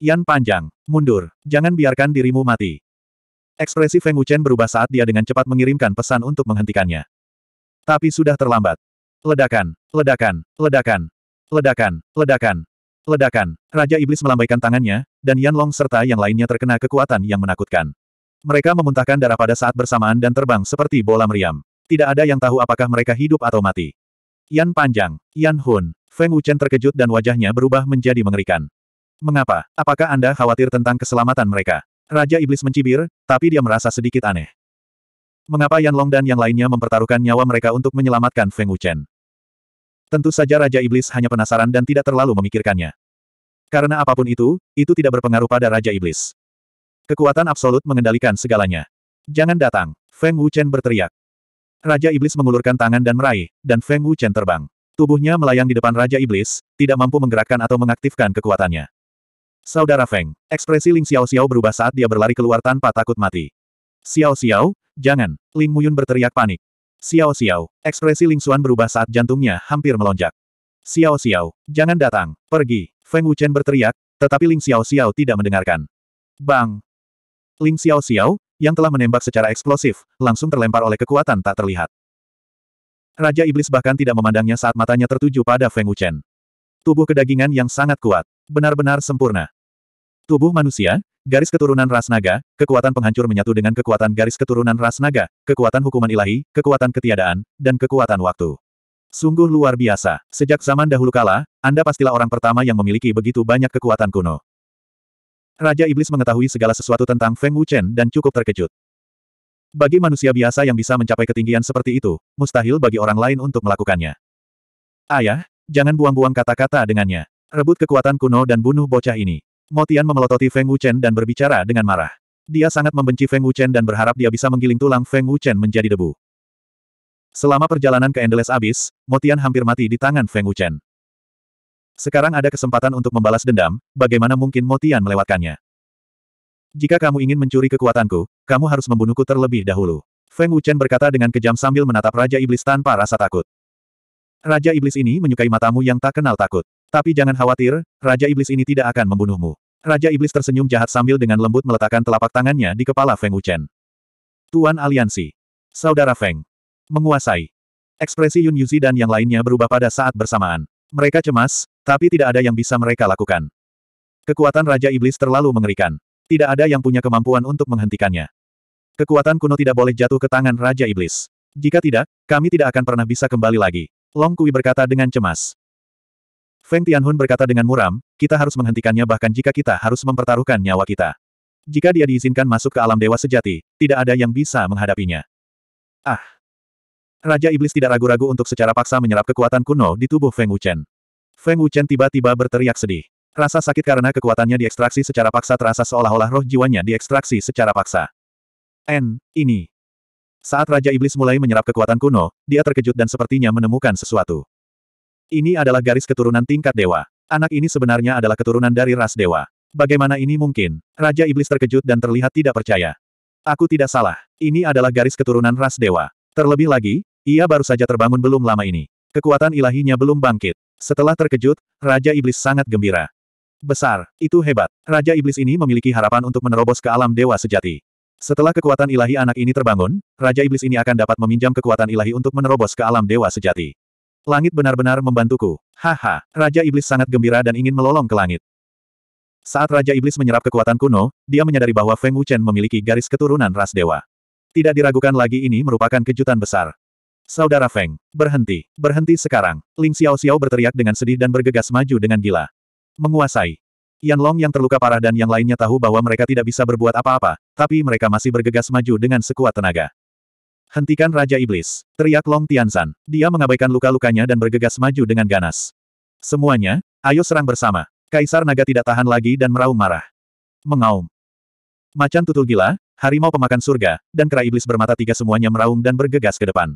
Yan panjang. Mundur. Jangan biarkan dirimu mati. Ekspresi Feng Wuchen berubah saat dia dengan cepat mengirimkan pesan untuk menghentikannya. Tapi sudah terlambat. Ledakan, ledakan, ledakan, ledakan, ledakan, ledakan. Raja Iblis melambaikan tangannya, dan Yan Long serta yang lainnya terkena kekuatan yang menakutkan. Mereka memuntahkan darah pada saat bersamaan dan terbang seperti bola meriam. Tidak ada yang tahu apakah mereka hidup atau mati. Yan Panjang, Yan Hun, Feng Wuchen terkejut dan wajahnya berubah menjadi mengerikan. Mengapa? Apakah Anda khawatir tentang keselamatan mereka? Raja Iblis mencibir, tapi dia merasa sedikit aneh. Mengapa Yan Long dan yang lainnya mempertaruhkan nyawa mereka untuk menyelamatkan Feng Wuchen? Tentu saja Raja Iblis hanya penasaran dan tidak terlalu memikirkannya. Karena apapun itu, itu tidak berpengaruh pada Raja Iblis. Kekuatan absolut mengendalikan segalanya. Jangan datang, Feng Wuchen berteriak. Raja Iblis mengulurkan tangan dan meraih, dan Feng Wuchen terbang. Tubuhnya melayang di depan Raja Iblis, tidak mampu menggerakkan atau mengaktifkan kekuatannya. Saudara Feng, ekspresi Ling Xiao Xiao berubah saat dia berlari keluar tanpa takut mati. Xiao Xiao, jangan, Ling Muyun berteriak panik. Xiao Xiao, ekspresi Ling Xuan berubah saat jantungnya hampir melonjak. Xiao Xiao, jangan datang, pergi, Feng Wuchen berteriak, tetapi Ling Xiao Xiao tidak mendengarkan. Bang! Ling Xiao Xiao, yang telah menembak secara eksplosif, langsung terlempar oleh kekuatan tak terlihat. Raja Iblis bahkan tidak memandangnya saat matanya tertuju pada Feng Wuchen. Tubuh kedagingan yang sangat kuat benar-benar sempurna. Tubuh manusia, garis keturunan ras naga, kekuatan penghancur menyatu dengan kekuatan garis keturunan ras naga, kekuatan hukuman ilahi, kekuatan ketiadaan, dan kekuatan waktu. Sungguh luar biasa. Sejak zaman dahulu kala, Anda pastilah orang pertama yang memiliki begitu banyak kekuatan kuno. Raja Iblis mengetahui segala sesuatu tentang Feng Wuchen dan cukup terkejut. Bagi manusia biasa yang bisa mencapai ketinggian seperti itu, mustahil bagi orang lain untuk melakukannya. Ayah, jangan buang-buang kata-kata dengannya. Rebut kekuatan kuno dan bunuh bocah ini. Motian memelototi Feng Wuchen dan berbicara dengan marah. Dia sangat membenci Feng Wuchen dan berharap dia bisa menggiling tulang Feng Wuchen menjadi debu. Selama perjalanan ke Endless Abyss, Motian hampir mati di tangan Feng Wuchen. Sekarang ada kesempatan untuk membalas dendam, bagaimana mungkin Motian melewatkannya? Jika kamu ingin mencuri kekuatanku, kamu harus membunuhku terlebih dahulu. Feng Wuchen berkata dengan kejam sambil menatap Raja Iblis tanpa rasa takut. Raja Iblis ini menyukai matamu yang tak kenal takut. Tapi jangan khawatir, Raja Iblis ini tidak akan membunuhmu. Raja Iblis tersenyum jahat sambil dengan lembut meletakkan telapak tangannya di kepala Feng Wuchen. Tuan Aliansi. Saudara Feng. Menguasai. Ekspresi Yun Yuzi dan yang lainnya berubah pada saat bersamaan. Mereka cemas, tapi tidak ada yang bisa mereka lakukan. Kekuatan Raja Iblis terlalu mengerikan. Tidak ada yang punya kemampuan untuk menghentikannya. Kekuatan kuno tidak boleh jatuh ke tangan Raja Iblis. Jika tidak, kami tidak akan pernah bisa kembali lagi. Long Kui berkata dengan cemas. Feng Tianhun berkata dengan muram, kita harus menghentikannya bahkan jika kita harus mempertaruhkan nyawa kita. Jika dia diizinkan masuk ke alam dewa sejati, tidak ada yang bisa menghadapinya. Ah! Raja Iblis tidak ragu-ragu untuk secara paksa menyerap kekuatan kuno di tubuh Feng Wuchen. Feng Wuchen tiba-tiba berteriak sedih. Rasa sakit karena kekuatannya diekstraksi secara paksa terasa seolah-olah roh jiwanya diekstraksi secara paksa. N, ini. Saat Raja Iblis mulai menyerap kekuatan kuno, dia terkejut dan sepertinya menemukan sesuatu. Ini adalah garis keturunan tingkat dewa. Anak ini sebenarnya adalah keturunan dari ras dewa. Bagaimana ini mungkin? Raja Iblis terkejut dan terlihat tidak percaya. Aku tidak salah. Ini adalah garis keturunan ras dewa. Terlebih lagi, ia baru saja terbangun belum lama ini. Kekuatan ilahinya belum bangkit. Setelah terkejut, Raja Iblis sangat gembira. Besar, itu hebat. Raja Iblis ini memiliki harapan untuk menerobos ke alam dewa sejati. Setelah kekuatan ilahi anak ini terbangun, Raja Iblis ini akan dapat meminjam kekuatan ilahi untuk menerobos ke alam dewa sejati. Langit benar-benar membantuku. Haha, Raja Iblis sangat gembira dan ingin melolong ke langit. Saat Raja Iblis menyerap kekuatan kuno, dia menyadari bahwa Feng Wuchen memiliki garis keturunan ras dewa. Tidak diragukan lagi ini merupakan kejutan besar. Saudara Feng, berhenti, berhenti sekarang. Ling Xiao Xiao berteriak dengan sedih dan bergegas maju dengan gila. Menguasai. Yan Long yang terluka parah dan yang lainnya tahu bahwa mereka tidak bisa berbuat apa-apa, tapi mereka masih bergegas maju dengan sekuat tenaga. Hentikan Raja Iblis, teriak Long Tianzan. Dia mengabaikan luka-lukanya dan bergegas maju dengan ganas. Semuanya, ayo serang bersama. Kaisar Naga tidak tahan lagi dan meraung marah. Mengaum. Macan tutul gila, harimau pemakan surga, dan kera iblis bermata tiga semuanya meraung dan bergegas ke depan.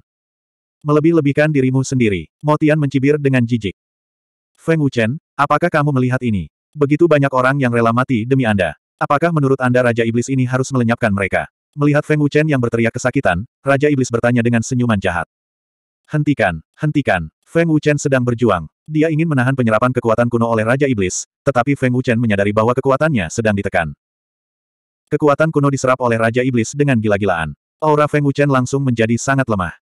Melebih-lebihkan dirimu sendiri, Motian mencibir dengan jijik. Feng Wuchen, apakah kamu melihat ini? Begitu banyak orang yang rela mati demi Anda. Apakah menurut Anda Raja Iblis ini harus melenyapkan mereka? Melihat Feng Wuchen yang berteriak kesakitan, Raja Iblis bertanya dengan senyuman jahat. Hentikan, hentikan, Feng Wuchen sedang berjuang. Dia ingin menahan penyerapan kekuatan kuno oleh Raja Iblis, tetapi Feng Wuchen menyadari bahwa kekuatannya sedang ditekan. Kekuatan kuno diserap oleh Raja Iblis dengan gila-gilaan. Aura Feng Wuchen langsung menjadi sangat lemah.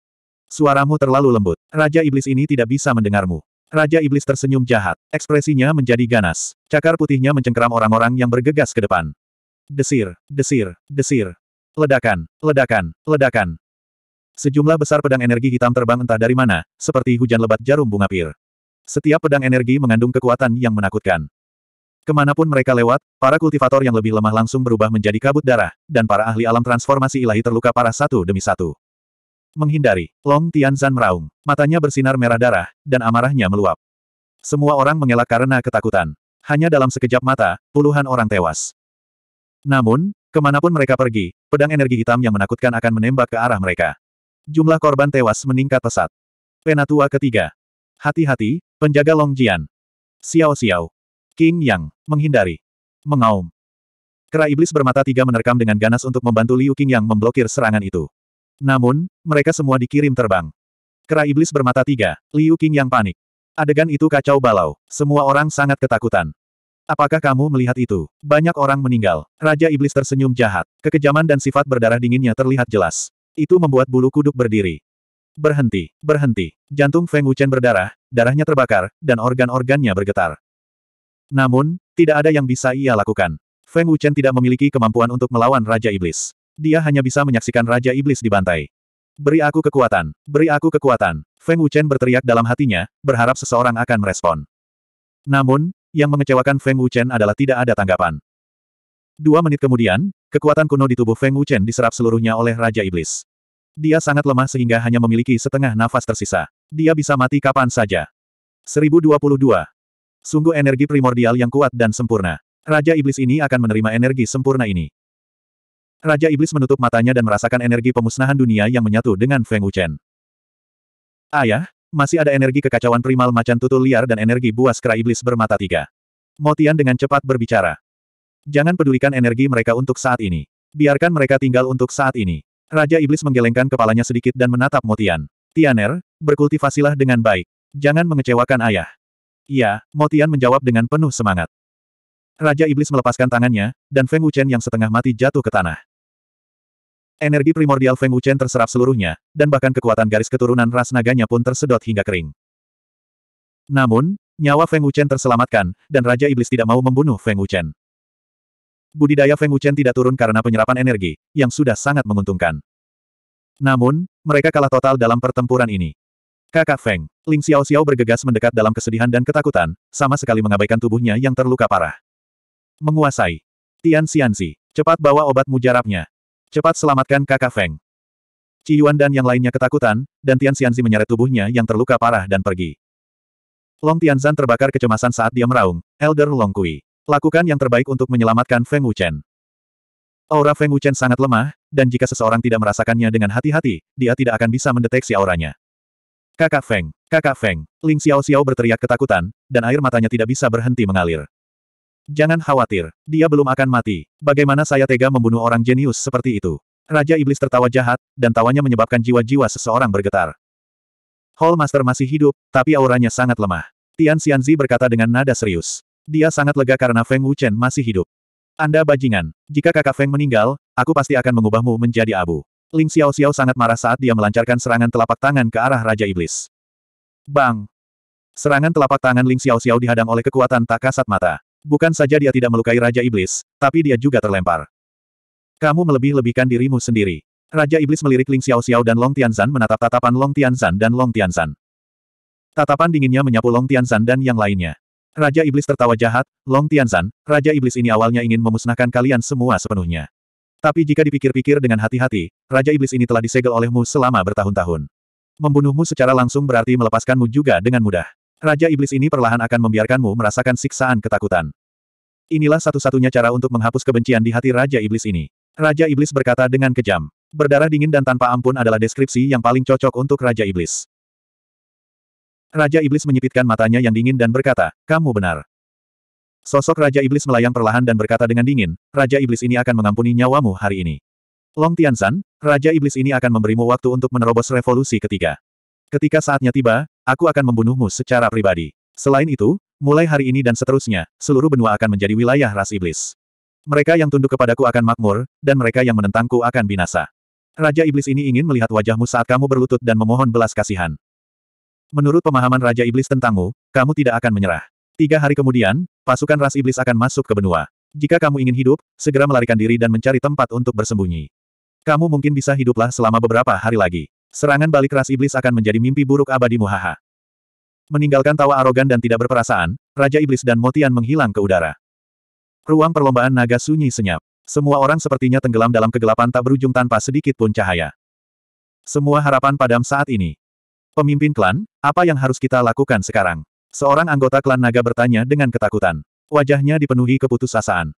Suaramu terlalu lembut. Raja Iblis ini tidak bisa mendengarmu. Raja Iblis tersenyum jahat. Ekspresinya menjadi ganas. Cakar putihnya mencengkeram orang-orang yang bergegas ke depan. Desir, desir, desir. Ledakan, ledakan, ledakan. Sejumlah besar pedang energi hitam terbang entah dari mana, seperti hujan lebat jarum bunga pir. Setiap pedang energi mengandung kekuatan yang menakutkan. Kemanapun mereka lewat, para kultivator yang lebih lemah langsung berubah menjadi kabut darah, dan para ahli alam transformasi ilahi terluka parah satu demi satu. Menghindari, Long Tianzan meraung, matanya bersinar merah darah, dan amarahnya meluap. Semua orang mengelak karena ketakutan. Hanya dalam sekejap mata, puluhan orang tewas. Namun, Kemanapun mereka pergi, Pedang energi hitam yang menakutkan akan menembak ke arah mereka. Jumlah korban tewas meningkat pesat. Penatua ketiga. Hati-hati, penjaga Longjian. Jian. Xiao Xiao. King Yang, menghindari. Mengaum. Kera iblis bermata tiga menerkam dengan ganas untuk membantu Liu King Yang memblokir serangan itu. Namun, mereka semua dikirim terbang. Kera iblis bermata tiga, Liu King Yang panik. Adegan itu kacau balau, semua orang sangat ketakutan. Apakah kamu melihat itu? Banyak orang meninggal. Raja Iblis tersenyum jahat. Kekejaman dan sifat berdarah dinginnya terlihat jelas. Itu membuat bulu kuduk berdiri. Berhenti, berhenti. Jantung Feng Wuchen berdarah, darahnya terbakar, dan organ-organnya bergetar. Namun, tidak ada yang bisa ia lakukan. Feng Wuchen tidak memiliki kemampuan untuk melawan Raja Iblis. Dia hanya bisa menyaksikan Raja Iblis dibantai. Beri aku kekuatan, beri aku kekuatan. Feng Wuchen berteriak dalam hatinya, berharap seseorang akan merespon. Namun, yang mengecewakan Feng Wuchen adalah tidak ada tanggapan. Dua menit kemudian, kekuatan kuno di tubuh Feng Wuchen diserap seluruhnya oleh Raja Iblis. Dia sangat lemah sehingga hanya memiliki setengah nafas tersisa. Dia bisa mati kapan saja. 1022. Sungguh energi primordial yang kuat dan sempurna. Raja Iblis ini akan menerima energi sempurna ini. Raja Iblis menutup matanya dan merasakan energi pemusnahan dunia yang menyatu dengan Feng Wuchen. Ayah, masih ada energi kekacauan primal macan tutul liar dan energi buas kera iblis bermata tiga. Motian dengan cepat berbicara. Jangan pedulikan energi mereka untuk saat ini. Biarkan mereka tinggal untuk saat ini. Raja Iblis menggelengkan kepalanya sedikit dan menatap Motian. Tianer, berkultivasilah dengan baik. Jangan mengecewakan ayah. Iya, Motian menjawab dengan penuh semangat. Raja Iblis melepaskan tangannya, dan Feng Wuchen yang setengah mati jatuh ke tanah. Energi primordial Feng Wuchen terserap seluruhnya, dan bahkan kekuatan garis keturunan ras naganya pun tersedot hingga kering. Namun, nyawa Feng Wuchen terselamatkan, dan Raja Iblis tidak mau membunuh Feng Wuchen. Budidaya Feng Wuchen tidak turun karena penyerapan energi, yang sudah sangat menguntungkan. Namun, mereka kalah total dalam pertempuran ini. Kakak Feng, Ling Xiao Xiao bergegas mendekat dalam kesedihan dan ketakutan, sama sekali mengabaikan tubuhnya yang terluka parah. Menguasai. Tian Xianzi, cepat bawa obat mujarabnya. Cepat selamatkan kakak Feng. Yuan dan yang lainnya ketakutan, dan Tian Xianzi menyeret tubuhnya yang terluka parah dan pergi. Long Tianzan terbakar kecemasan saat dia meraung, Elder Long Kui. Lakukan yang terbaik untuk menyelamatkan Feng Wuchen. Aura Feng Wuchen sangat lemah, dan jika seseorang tidak merasakannya dengan hati-hati, dia tidak akan bisa mendeteksi auranya. Kakak Feng, kakak Feng, Ling Xiao Xiao berteriak ketakutan, dan air matanya tidak bisa berhenti mengalir. Jangan khawatir, dia belum akan mati. Bagaimana saya tega membunuh orang jenius seperti itu? Raja Iblis tertawa jahat, dan tawanya menyebabkan jiwa-jiwa seseorang bergetar. Hall Master masih hidup, tapi auranya sangat lemah. Tian Xianzi berkata dengan nada serius. Dia sangat lega karena Feng Wuchen masih hidup. Anda bajingan. Jika kakak Feng meninggal, aku pasti akan mengubahmu menjadi abu. Ling Xiao Xiao sangat marah saat dia melancarkan serangan telapak tangan ke arah Raja Iblis. Bang! Serangan telapak tangan Ling Xiao Xiao dihadang oleh kekuatan tak kasat mata. Bukan saja dia tidak melukai Raja Iblis, tapi dia juga terlempar. Kamu melebih-lebihkan dirimu sendiri. Raja Iblis melirik Ling Xiao Xiao dan Long Tianzan menatap tatapan Long Tianzan dan Long Tianzan. Tatapan dinginnya menyapu Long Tianzan dan yang lainnya. Raja Iblis tertawa jahat, Long Tianzan, Raja Iblis ini awalnya ingin memusnahkan kalian semua sepenuhnya. Tapi jika dipikir-pikir dengan hati-hati, Raja Iblis ini telah disegel olehmu selama bertahun-tahun. Membunuhmu secara langsung berarti melepaskanmu juga dengan mudah. Raja Iblis ini perlahan akan membiarkanmu merasakan siksaan ketakutan. Inilah satu-satunya cara untuk menghapus kebencian di hati Raja Iblis ini. Raja Iblis berkata dengan kejam. Berdarah dingin dan tanpa ampun adalah deskripsi yang paling cocok untuk Raja Iblis. Raja Iblis menyipitkan matanya yang dingin dan berkata, kamu benar. Sosok Raja Iblis melayang perlahan dan berkata dengan dingin, Raja Iblis ini akan mengampuni nyawamu hari ini. Long Tian San. Raja Iblis ini akan memberimu waktu untuk menerobos revolusi ketiga. Ketika saatnya tiba, aku akan membunuhmu secara pribadi. Selain itu, mulai hari ini dan seterusnya, seluruh benua akan menjadi wilayah ras iblis. Mereka yang tunduk kepadaku akan makmur, dan mereka yang menentangku akan binasa. Raja Iblis ini ingin melihat wajahmu saat kamu berlutut dan memohon belas kasihan. Menurut pemahaman Raja Iblis tentangmu, kamu tidak akan menyerah. Tiga hari kemudian, pasukan ras iblis akan masuk ke benua. Jika kamu ingin hidup, segera melarikan diri dan mencari tempat untuk bersembunyi. Kamu mungkin bisa hiduplah selama beberapa hari lagi. Serangan balik ras iblis akan menjadi mimpi buruk abadi Muhaha. Meninggalkan tawa arogan dan tidak berperasaan, Raja Iblis dan Motian menghilang ke udara. Ruang perlombaan naga sunyi senyap. Semua orang sepertinya tenggelam dalam kegelapan tak berujung tanpa sedikit pun cahaya. Semua harapan padam saat ini. Pemimpin klan, apa yang harus kita lakukan sekarang? Seorang anggota klan naga bertanya dengan ketakutan. Wajahnya dipenuhi keputusasaan.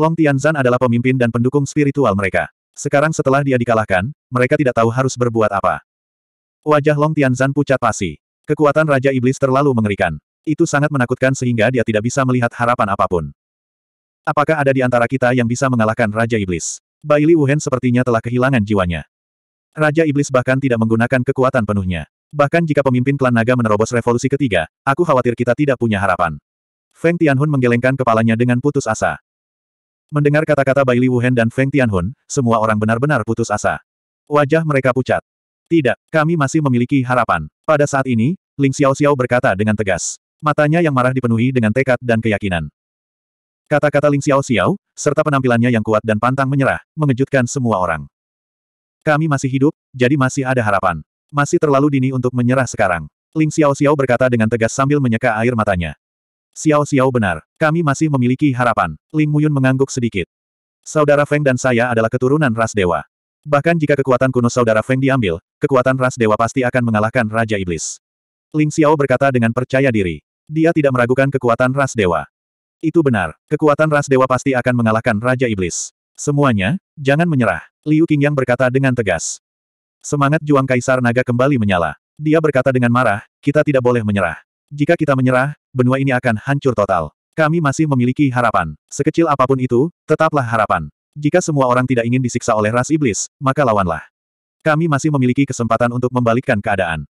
Long Tianzan adalah pemimpin dan pendukung spiritual mereka. Sekarang setelah dia dikalahkan, mereka tidak tahu harus berbuat apa. Wajah Long Tianzan pucat pasi. Kekuatan Raja Iblis terlalu mengerikan. Itu sangat menakutkan sehingga dia tidak bisa melihat harapan apapun. Apakah ada di antara kita yang bisa mengalahkan Raja Iblis? Baili Wuhen sepertinya telah kehilangan jiwanya. Raja Iblis bahkan tidak menggunakan kekuatan penuhnya. Bahkan jika pemimpin klan naga menerobos revolusi ketiga, aku khawatir kita tidak punya harapan. Feng Tianhun menggelengkan kepalanya dengan putus asa. Mendengar kata-kata Bai Li Wuhen dan Feng Tianhun, semua orang benar-benar putus asa. Wajah mereka pucat. Tidak, kami masih memiliki harapan. Pada saat ini, Ling Xiao Xiao berkata dengan tegas. Matanya yang marah dipenuhi dengan tekad dan keyakinan. Kata-kata Ling Xiao Xiao, serta penampilannya yang kuat dan pantang menyerah, mengejutkan semua orang. Kami masih hidup, jadi masih ada harapan. Masih terlalu dini untuk menyerah sekarang. Ling Xiao Xiao berkata dengan tegas sambil menyeka air matanya. Xiao Xiao benar. Kami masih memiliki harapan. Ling Muyun mengangguk sedikit. Saudara Feng dan saya adalah keturunan ras dewa. Bahkan jika kekuatan kuno saudara Feng diambil, kekuatan ras dewa pasti akan mengalahkan Raja Iblis. Ling Xiao berkata dengan percaya diri. Dia tidak meragukan kekuatan ras dewa. Itu benar, kekuatan ras dewa pasti akan mengalahkan Raja Iblis. Semuanya, jangan menyerah, Liu Qingyang berkata dengan tegas. Semangat juang Kaisar Naga kembali menyala. Dia berkata dengan marah, kita tidak boleh menyerah. Jika kita menyerah, benua ini akan hancur total. Kami masih memiliki harapan. Sekecil apapun itu, tetaplah harapan. Jika semua orang tidak ingin disiksa oleh ras iblis, maka lawanlah. Kami masih memiliki kesempatan untuk membalikkan keadaan.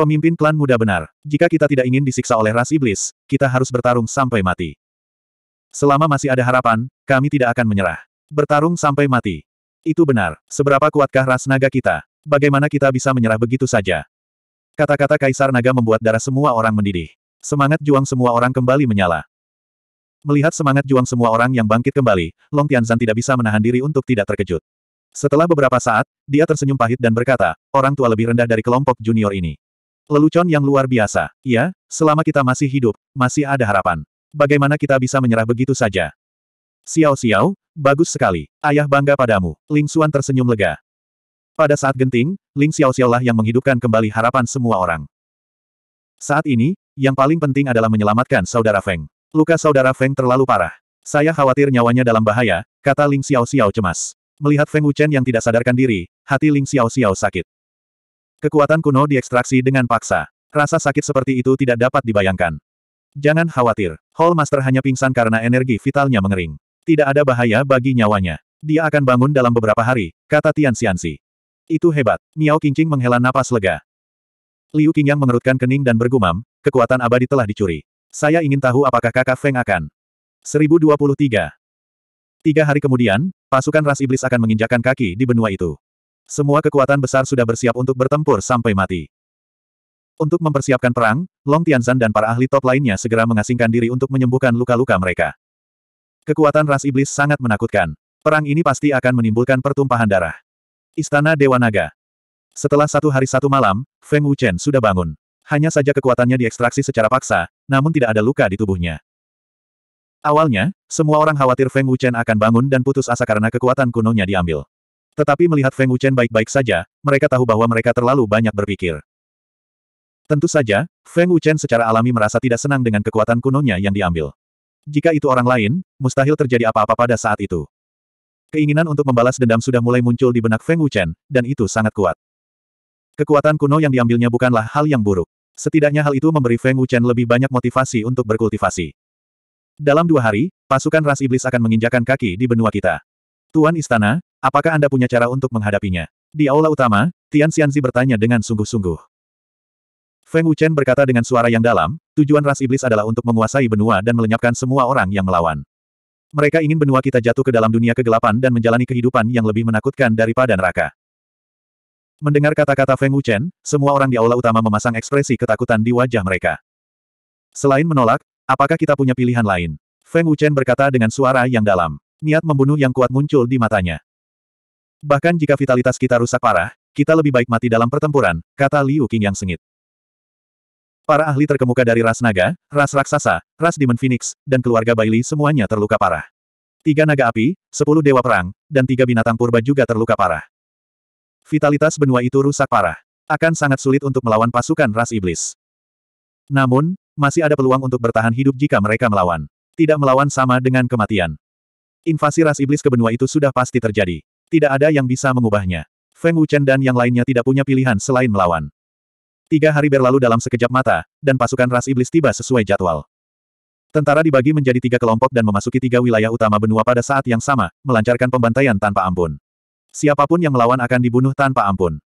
Pemimpin klan muda benar. Jika kita tidak ingin disiksa oleh ras iblis, kita harus bertarung sampai mati. Selama masih ada harapan, kami tidak akan menyerah. Bertarung sampai mati. Itu benar. Seberapa kuatkah ras naga kita? Bagaimana kita bisa menyerah begitu saja? Kata-kata Kaisar Naga membuat darah semua orang mendidih. Semangat juang semua orang kembali menyala. Melihat semangat juang semua orang yang bangkit kembali, Long Tianzan tidak bisa menahan diri untuk tidak terkejut. Setelah beberapa saat, dia tersenyum pahit dan berkata, orang tua lebih rendah dari kelompok junior ini. Lelucon yang luar biasa, ya, selama kita masih hidup, masih ada harapan. Bagaimana kita bisa menyerah begitu saja? Xiao Xiao, bagus sekali. Ayah bangga padamu. Ling Xuan tersenyum lega. Pada saat genting, Ling Xiao Xiao lah yang menghidupkan kembali harapan semua orang. Saat ini, yang paling penting adalah menyelamatkan saudara Feng. Luka saudara Feng terlalu parah. Saya khawatir nyawanya dalam bahaya, kata Ling Xiao Xiao cemas. Melihat Feng Wuchen yang tidak sadarkan diri, hati Ling Xiao Xiao sakit. Kekuatan kuno diekstraksi dengan paksa. Rasa sakit seperti itu tidak dapat dibayangkan. Jangan khawatir, Hall Master hanya pingsan karena energi vitalnya mengering. Tidak ada bahaya bagi nyawanya. Dia akan bangun dalam beberapa hari, kata Tian Xianxi. Itu hebat. Miao Qingqing menghela napas lega. Liu Qingyang mengerutkan kening dan bergumam, kekuatan abadi telah dicuri. Saya ingin tahu apakah kakak Feng akan. 1023. Tiga hari kemudian, pasukan ras iblis akan menginjakan kaki di benua itu. Semua kekuatan besar sudah bersiap untuk bertempur sampai mati. Untuk mempersiapkan perang, Long Tianzan dan para ahli top lainnya segera mengasingkan diri untuk menyembuhkan luka-luka mereka. Kekuatan ras iblis sangat menakutkan. Perang ini pasti akan menimbulkan pertumpahan darah. Istana Dewa Naga. Setelah satu hari satu malam, Feng Wuchen sudah bangun. Hanya saja kekuatannya diekstraksi secara paksa, namun tidak ada luka di tubuhnya. Awalnya, semua orang khawatir Feng Wuchen akan bangun dan putus asa karena kekuatan kunonya diambil. Tetapi melihat Feng Wuchen baik-baik saja, mereka tahu bahwa mereka terlalu banyak berpikir. Tentu saja, Feng Wuchen secara alami merasa tidak senang dengan kekuatan kunonya yang diambil. Jika itu orang lain, mustahil terjadi apa-apa pada saat itu. Keinginan untuk membalas dendam sudah mulai muncul di benak Feng Wuchen, dan itu sangat kuat. Kekuatan kuno yang diambilnya bukanlah hal yang buruk. Setidaknya hal itu memberi Feng Wuchen lebih banyak motivasi untuk berkultivasi. Dalam dua hari, pasukan ras iblis akan menginjakan kaki di benua kita. Tuan Istana, apakah Anda punya cara untuk menghadapinya? Di aula utama, Tian Xianzi bertanya dengan sungguh-sungguh. Feng Wuchen berkata dengan suara yang dalam, tujuan ras iblis adalah untuk menguasai benua dan melenyapkan semua orang yang melawan. Mereka ingin benua kita jatuh ke dalam dunia kegelapan dan menjalani kehidupan yang lebih menakutkan daripada neraka. Mendengar kata-kata Feng Wuchen, semua orang di aula utama memasang ekspresi ketakutan di wajah mereka. Selain menolak, apakah kita punya pilihan lain? Feng Wuchen berkata dengan suara yang dalam. Niat membunuh yang kuat muncul di matanya. Bahkan jika vitalitas kita rusak parah, kita lebih baik mati dalam pertempuran, kata Liu Qing yang sengit. Para ahli terkemuka dari ras naga, ras raksasa, ras Demon Phoenix, dan keluarga Bailey semuanya terluka parah. Tiga naga api, sepuluh dewa perang, dan tiga binatang purba juga terluka parah. Vitalitas benua itu rusak parah. Akan sangat sulit untuk melawan pasukan ras iblis. Namun, masih ada peluang untuk bertahan hidup jika mereka melawan. Tidak melawan sama dengan kematian. Invasi ras iblis ke benua itu sudah pasti terjadi. Tidak ada yang bisa mengubahnya. Feng Wuchen dan yang lainnya tidak punya pilihan selain melawan. Tiga hari berlalu dalam sekejap mata, dan pasukan ras iblis tiba sesuai jadwal. Tentara dibagi menjadi tiga kelompok dan memasuki tiga wilayah utama benua pada saat yang sama, melancarkan pembantaian tanpa ampun. Siapapun yang melawan akan dibunuh tanpa ampun.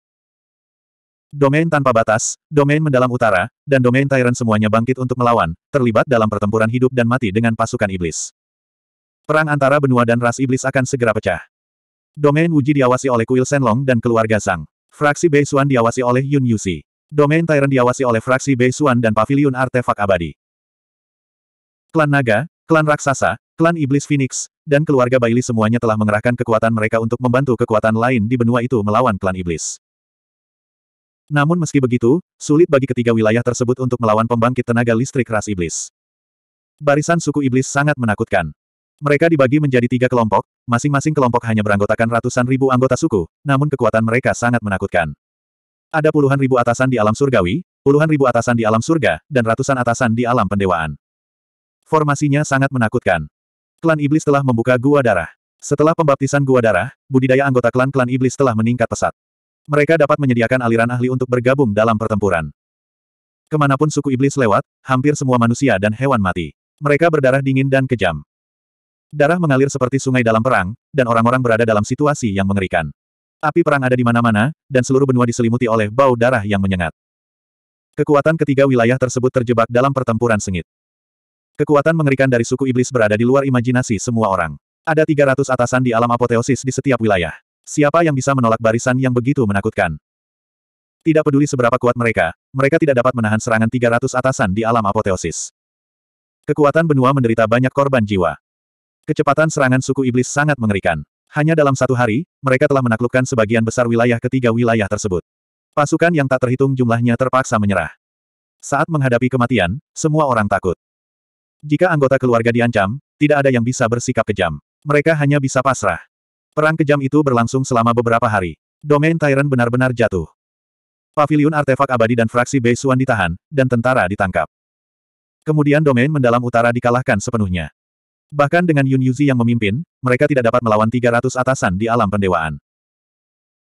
Domain tanpa batas, domain mendalam utara, dan domain Tyrant semuanya bangkit untuk melawan, terlibat dalam pertempuran hidup dan mati dengan pasukan iblis. Perang antara benua dan ras iblis akan segera pecah. Domain Wuji diawasi oleh Kuil Senlong dan keluarga Sang. Fraksi Bei Beisuan diawasi oleh Yun Yuxi. Domain Tyrant diawasi oleh fraksi Bei Suan dan Paviliun Artefak Abadi. Klan Naga, Klan Raksasa, Klan Iblis Phoenix, dan keluarga Baili semuanya telah mengerahkan kekuatan mereka untuk membantu kekuatan lain di benua itu melawan Klan Iblis. Namun meski begitu, sulit bagi ketiga wilayah tersebut untuk melawan pembangkit tenaga listrik ras iblis. Barisan suku iblis sangat menakutkan. Mereka dibagi menjadi tiga kelompok, masing-masing kelompok hanya beranggotakan ratusan ribu anggota suku, namun kekuatan mereka sangat menakutkan. Ada puluhan ribu atasan di alam surgawi, puluhan ribu atasan di alam surga, dan ratusan atasan di alam pendewaan. Formasinya sangat menakutkan. Klan Iblis telah membuka gua darah. Setelah pembaptisan gua darah, budidaya anggota klan-klan Iblis telah meningkat pesat. Mereka dapat menyediakan aliran ahli untuk bergabung dalam pertempuran. Kemanapun suku Iblis lewat, hampir semua manusia dan hewan mati. Mereka berdarah dingin dan kejam. Darah mengalir seperti sungai dalam perang, dan orang-orang berada dalam situasi yang mengerikan. Api perang ada di mana-mana, dan seluruh benua diselimuti oleh bau darah yang menyengat. Kekuatan ketiga wilayah tersebut terjebak dalam pertempuran sengit. Kekuatan mengerikan dari suku iblis berada di luar imajinasi semua orang. Ada 300 atasan di alam apoteosis di setiap wilayah. Siapa yang bisa menolak barisan yang begitu menakutkan? Tidak peduli seberapa kuat mereka, mereka tidak dapat menahan serangan 300 atasan di alam apoteosis. Kekuatan benua menderita banyak korban jiwa. Kecepatan serangan suku iblis sangat mengerikan. Hanya dalam satu hari, mereka telah menaklukkan sebagian besar wilayah ketiga wilayah tersebut. Pasukan yang tak terhitung jumlahnya terpaksa menyerah. Saat menghadapi kematian, semua orang takut. Jika anggota keluarga diancam, tidak ada yang bisa bersikap kejam. Mereka hanya bisa pasrah. Perang kejam itu berlangsung selama beberapa hari. Domain Tyrant benar-benar jatuh. Pavilion artefak abadi dan fraksi Beisuan ditahan, dan tentara ditangkap. Kemudian domain mendalam utara dikalahkan sepenuhnya. Bahkan dengan Yun Yuzi yang memimpin, mereka tidak dapat melawan 300 atasan di alam pendewaan.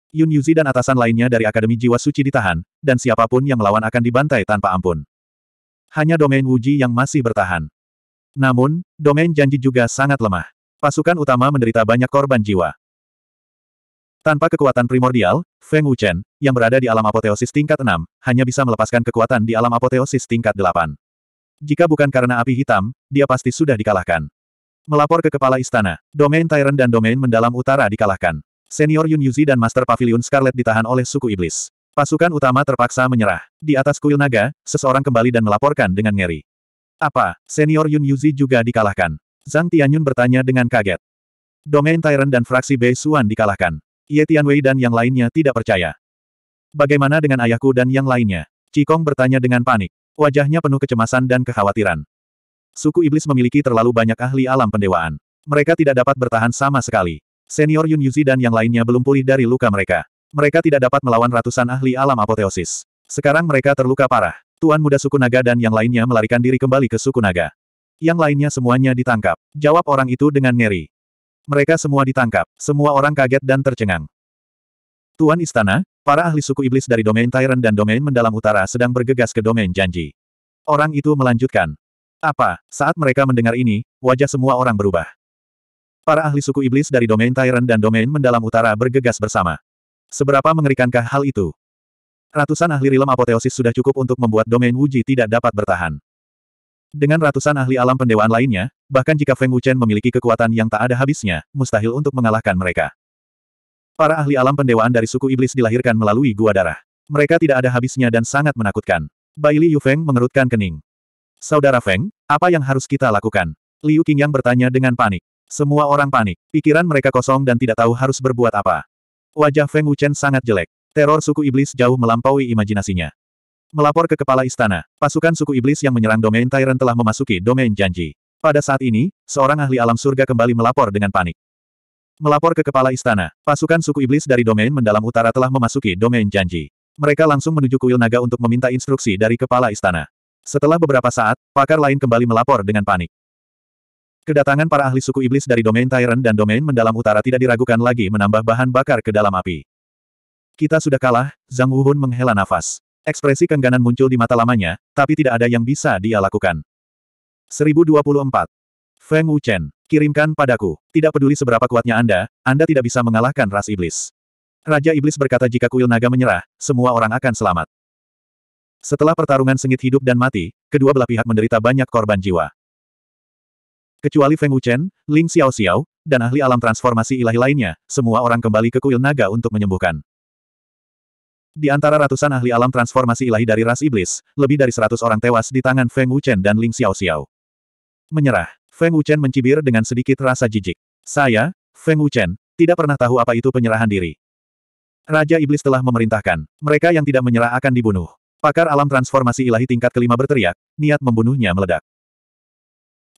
Yun Yuzi dan atasan lainnya dari Akademi Jiwa Suci ditahan, dan siapapun yang melawan akan dibantai tanpa ampun. Hanya domain Wuji yang masih bertahan. Namun, domain janji juga sangat lemah. Pasukan utama menderita banyak korban jiwa. Tanpa kekuatan primordial, Feng Wuchen, yang berada di alam apoteosis tingkat 6, hanya bisa melepaskan kekuatan di alam apoteosis tingkat 8. Jika bukan karena api hitam, dia pasti sudah dikalahkan. Melapor ke kepala istana, domain Tyrant dan domain mendalam utara dikalahkan. Senior Yun Yuzi dan Master Pavilion Scarlet ditahan oleh suku iblis. Pasukan utama terpaksa menyerah. Di atas kuil naga, seseorang kembali dan melaporkan dengan ngeri. Apa, senior Yun Yuzi juga dikalahkan? Zhang Tianyun bertanya dengan kaget. Domain Tyrant dan fraksi Bei Suan dikalahkan. Ye Tianwei dan yang lainnya tidak percaya. Bagaimana dengan ayahku dan yang lainnya? Cikong bertanya dengan panik. Wajahnya penuh kecemasan dan kekhawatiran. Suku Iblis memiliki terlalu banyak ahli alam pendewaan. Mereka tidak dapat bertahan sama sekali. Senior Yun Yuzi dan yang lainnya belum pulih dari luka mereka. Mereka tidak dapat melawan ratusan ahli alam apoteosis. Sekarang mereka terluka parah. Tuan muda suku naga dan yang lainnya melarikan diri kembali ke suku naga. Yang lainnya semuanya ditangkap. Jawab orang itu dengan ngeri. Mereka semua ditangkap. Semua orang kaget dan tercengang. Tuan Istana, para ahli suku iblis dari domain Tyrant dan domain mendalam utara sedang bergegas ke domain janji. Orang itu melanjutkan, apa? Saat mereka mendengar ini, wajah semua orang berubah. Para ahli suku iblis dari domain Tyrant dan domain mendalam utara bergegas bersama. Seberapa mengerikankah hal itu? Ratusan ahli rilem apoteosis sudah cukup untuk membuat domain Wuji tidak dapat bertahan. Dengan ratusan ahli alam pendewaan lainnya, bahkan jika Feng Wuchen memiliki kekuatan yang tak ada habisnya, mustahil untuk mengalahkan mereka. Para ahli alam pendewaan dari suku iblis dilahirkan melalui gua darah. Mereka tidak ada habisnya dan sangat menakutkan. Bai Baili Yufeng mengerutkan kening. Saudara Feng, apa yang harus kita lakukan? Liu Qingyang bertanya dengan panik. Semua orang panik. Pikiran mereka kosong dan tidak tahu harus berbuat apa. Wajah Feng Wuchen sangat jelek. Teror suku iblis jauh melampaui imajinasinya. Melapor ke kepala istana, pasukan suku iblis yang menyerang domain Tyrant telah memasuki domain janji. Pada saat ini, seorang ahli alam surga kembali melapor dengan panik. Melapor ke kepala istana, pasukan suku iblis dari domain mendalam utara telah memasuki domain janji. Mereka langsung menuju kuil naga untuk meminta instruksi dari kepala istana. Setelah beberapa saat, pakar lain kembali melapor dengan panik. Kedatangan para ahli suku iblis dari domain Tyrant dan domain mendalam utara tidak diragukan lagi menambah bahan bakar ke dalam api. Kita sudah kalah, Zhang Wuhun menghela nafas. Ekspresi kengganan muncul di mata lamanya, tapi tidak ada yang bisa dia lakukan. 1024. Feng Wuchen, kirimkan padaku. Tidak peduli seberapa kuatnya Anda, Anda tidak bisa mengalahkan ras iblis. Raja Iblis berkata jika kuil naga menyerah, semua orang akan selamat. Setelah pertarungan sengit hidup dan mati, kedua belah pihak menderita banyak korban jiwa. Kecuali Feng Wuchen, Ling Xiao Xiao, dan ahli alam transformasi ilahi lainnya, semua orang kembali ke kuil naga untuk menyembuhkan. Di antara ratusan ahli alam transformasi ilahi dari ras iblis, lebih dari seratus orang tewas di tangan Feng Wuchen dan Ling Xiao Xiao. Menyerah, Feng Wuchen mencibir dengan sedikit rasa jijik. Saya, Feng Wuchen, tidak pernah tahu apa itu penyerahan diri. Raja Iblis telah memerintahkan, mereka yang tidak menyerah akan dibunuh. Pakar alam transformasi ilahi tingkat kelima berteriak, niat membunuhnya meledak.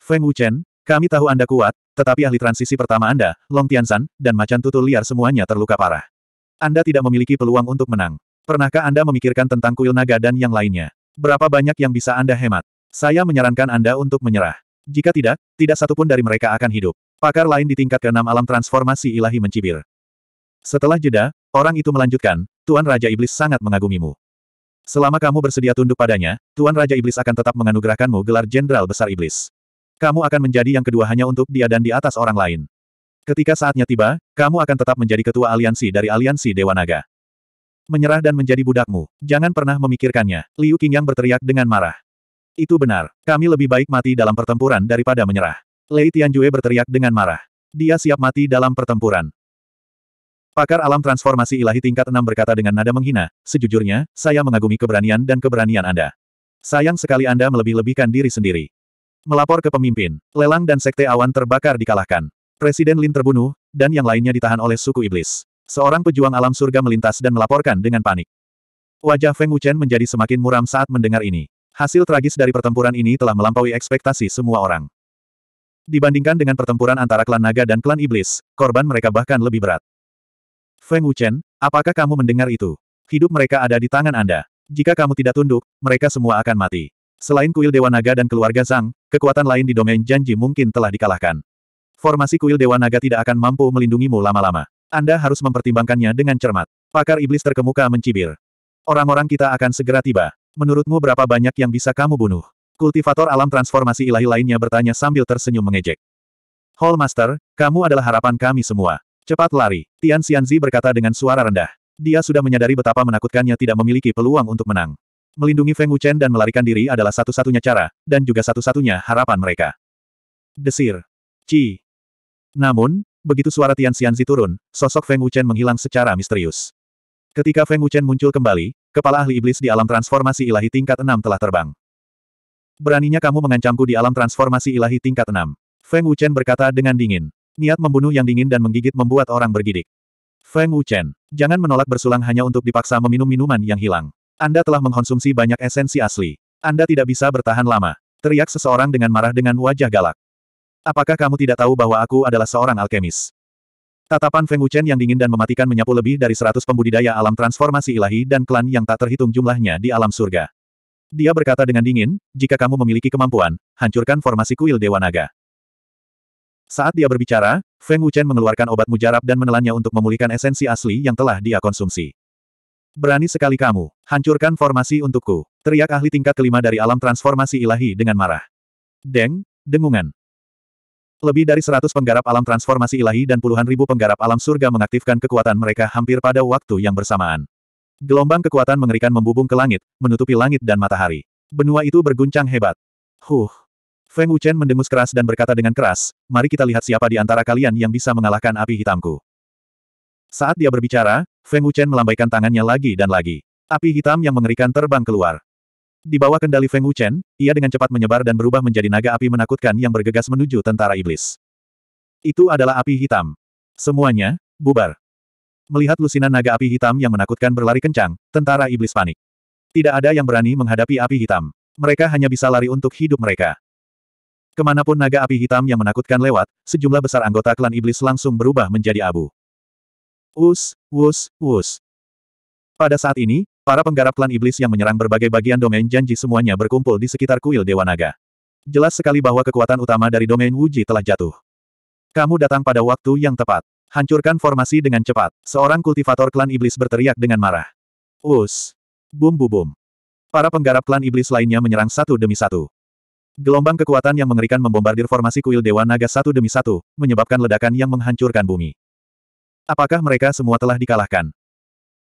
Feng Wuchen, kami tahu Anda kuat, tetapi ahli transisi pertama Anda, Long Tianshan, dan macan tutul liar semuanya terluka parah. Anda tidak memiliki peluang untuk menang. Pernahkah Anda memikirkan tentang kuil naga dan yang lainnya? Berapa banyak yang bisa Anda hemat? Saya menyarankan Anda untuk menyerah. Jika tidak, tidak satupun dari mereka akan hidup. Pakar lain di tingkat keenam alam transformasi ilahi mencibir. Setelah jeda, orang itu melanjutkan, Tuan Raja Iblis sangat mengagumimu. Selama kamu bersedia tunduk padanya, Tuan Raja Iblis akan tetap menganugerahkanmu gelar Jenderal Besar Iblis. Kamu akan menjadi yang kedua hanya untuk dia dan di atas orang lain. Ketika saatnya tiba, kamu akan tetap menjadi ketua aliansi dari aliansi Dewa Naga. Menyerah dan menjadi budakmu, jangan pernah memikirkannya, Liu Qingyang berteriak dengan marah. Itu benar, kami lebih baik mati dalam pertempuran daripada menyerah. Lei Tianjue berteriak dengan marah. Dia siap mati dalam pertempuran. Pakar alam transformasi ilahi tingkat 6 berkata dengan nada menghina, sejujurnya, saya mengagumi keberanian dan keberanian Anda. Sayang sekali Anda melebih-lebihkan diri sendiri. Melapor ke pemimpin, lelang dan sekte awan terbakar dikalahkan. Presiden Lin terbunuh, dan yang lainnya ditahan oleh suku iblis. Seorang pejuang alam surga melintas dan melaporkan dengan panik. Wajah Feng Wuchen menjadi semakin muram saat mendengar ini. Hasil tragis dari pertempuran ini telah melampaui ekspektasi semua orang. Dibandingkan dengan pertempuran antara klan naga dan klan iblis, korban mereka bahkan lebih berat. Feng Wuchen, apakah kamu mendengar itu? Hidup mereka ada di tangan Anda. Jika kamu tidak tunduk, mereka semua akan mati. Selain kuil Dewa Naga dan keluarga Zhang, kekuatan lain di domain janji mungkin telah dikalahkan. Formasi kuil Dewa Naga tidak akan mampu melindungimu lama-lama. Anda harus mempertimbangkannya dengan cermat. Pakar iblis terkemuka mencibir. Orang-orang kita akan segera tiba. Menurutmu berapa banyak yang bisa kamu bunuh? Kultivator alam transformasi ilahi lainnya bertanya sambil tersenyum mengejek. Hallmaster, kamu adalah harapan kami semua. Cepat lari, Tian Xianzi berkata dengan suara rendah. Dia sudah menyadari betapa menakutkannya tidak memiliki peluang untuk menang. Melindungi Feng Wuchen dan melarikan diri adalah satu-satunya cara, dan juga satu-satunya harapan mereka. Desir. Ci. Namun, begitu suara Tian Xianzi turun, sosok Feng Wuchen menghilang secara misterius. Ketika Feng Wuchen muncul kembali, kepala ahli iblis di alam transformasi ilahi tingkat 6 telah terbang. Beraninya kamu mengancamku di alam transformasi ilahi tingkat 6. Feng Wuchen berkata dengan dingin. Niat membunuh yang dingin dan menggigit membuat orang bergidik. Feng Wuchen, jangan menolak bersulang hanya untuk dipaksa meminum minuman yang hilang. Anda telah mengkonsumsi banyak esensi asli. Anda tidak bisa bertahan lama. Teriak seseorang dengan marah dengan wajah galak. Apakah kamu tidak tahu bahwa aku adalah seorang alkemis? Tatapan Feng Wuchen yang dingin dan mematikan menyapu lebih dari seratus pembudidaya alam transformasi ilahi dan klan yang tak terhitung jumlahnya di alam surga. Dia berkata dengan dingin, jika kamu memiliki kemampuan, hancurkan formasi kuil Dewa Naga. Saat dia berbicara, Feng Wuchen mengeluarkan obat mujarab dan menelannya untuk memulihkan esensi asli yang telah dia konsumsi. Berani sekali kamu, hancurkan formasi untukku, teriak ahli tingkat kelima dari alam transformasi ilahi dengan marah. Deng, dengungan. Lebih dari seratus penggarap alam transformasi ilahi dan puluhan ribu penggarap alam surga mengaktifkan kekuatan mereka hampir pada waktu yang bersamaan. Gelombang kekuatan mengerikan membubung ke langit, menutupi langit dan matahari. Benua itu berguncang hebat. Huh, Feng Wuchen mendengus keras dan berkata dengan keras, mari kita lihat siapa di antara kalian yang bisa mengalahkan api hitamku. Saat dia berbicara, Feng Wuchen melambaikan tangannya lagi dan lagi. Api hitam yang mengerikan terbang keluar. Di bawah kendali Feng Wuchen, ia dengan cepat menyebar dan berubah menjadi naga api menakutkan yang bergegas menuju tentara iblis. Itu adalah api hitam. Semuanya, bubar. Melihat lusinan naga api hitam yang menakutkan berlari kencang, tentara iblis panik. Tidak ada yang berani menghadapi api hitam. Mereka hanya bisa lari untuk hidup mereka. Kemanapun naga api hitam yang menakutkan lewat, sejumlah besar anggota klan iblis langsung berubah menjadi abu. Wus, wus, wus. Pada saat ini, para penggarap klan iblis yang menyerang berbagai bagian domain janji semuanya berkumpul di sekitar kuil Dewa Naga. Jelas sekali bahwa kekuatan utama dari domain Wuji telah jatuh. Kamu datang pada waktu yang tepat. Hancurkan formasi dengan cepat. Seorang kultivator klan iblis berteriak dengan marah. Us. Bum bum bum. Para penggarap klan iblis lainnya menyerang satu demi satu. Gelombang kekuatan yang mengerikan membombardir formasi kuil Dewa Naga satu demi satu, menyebabkan ledakan yang menghancurkan bumi. Apakah mereka semua telah dikalahkan?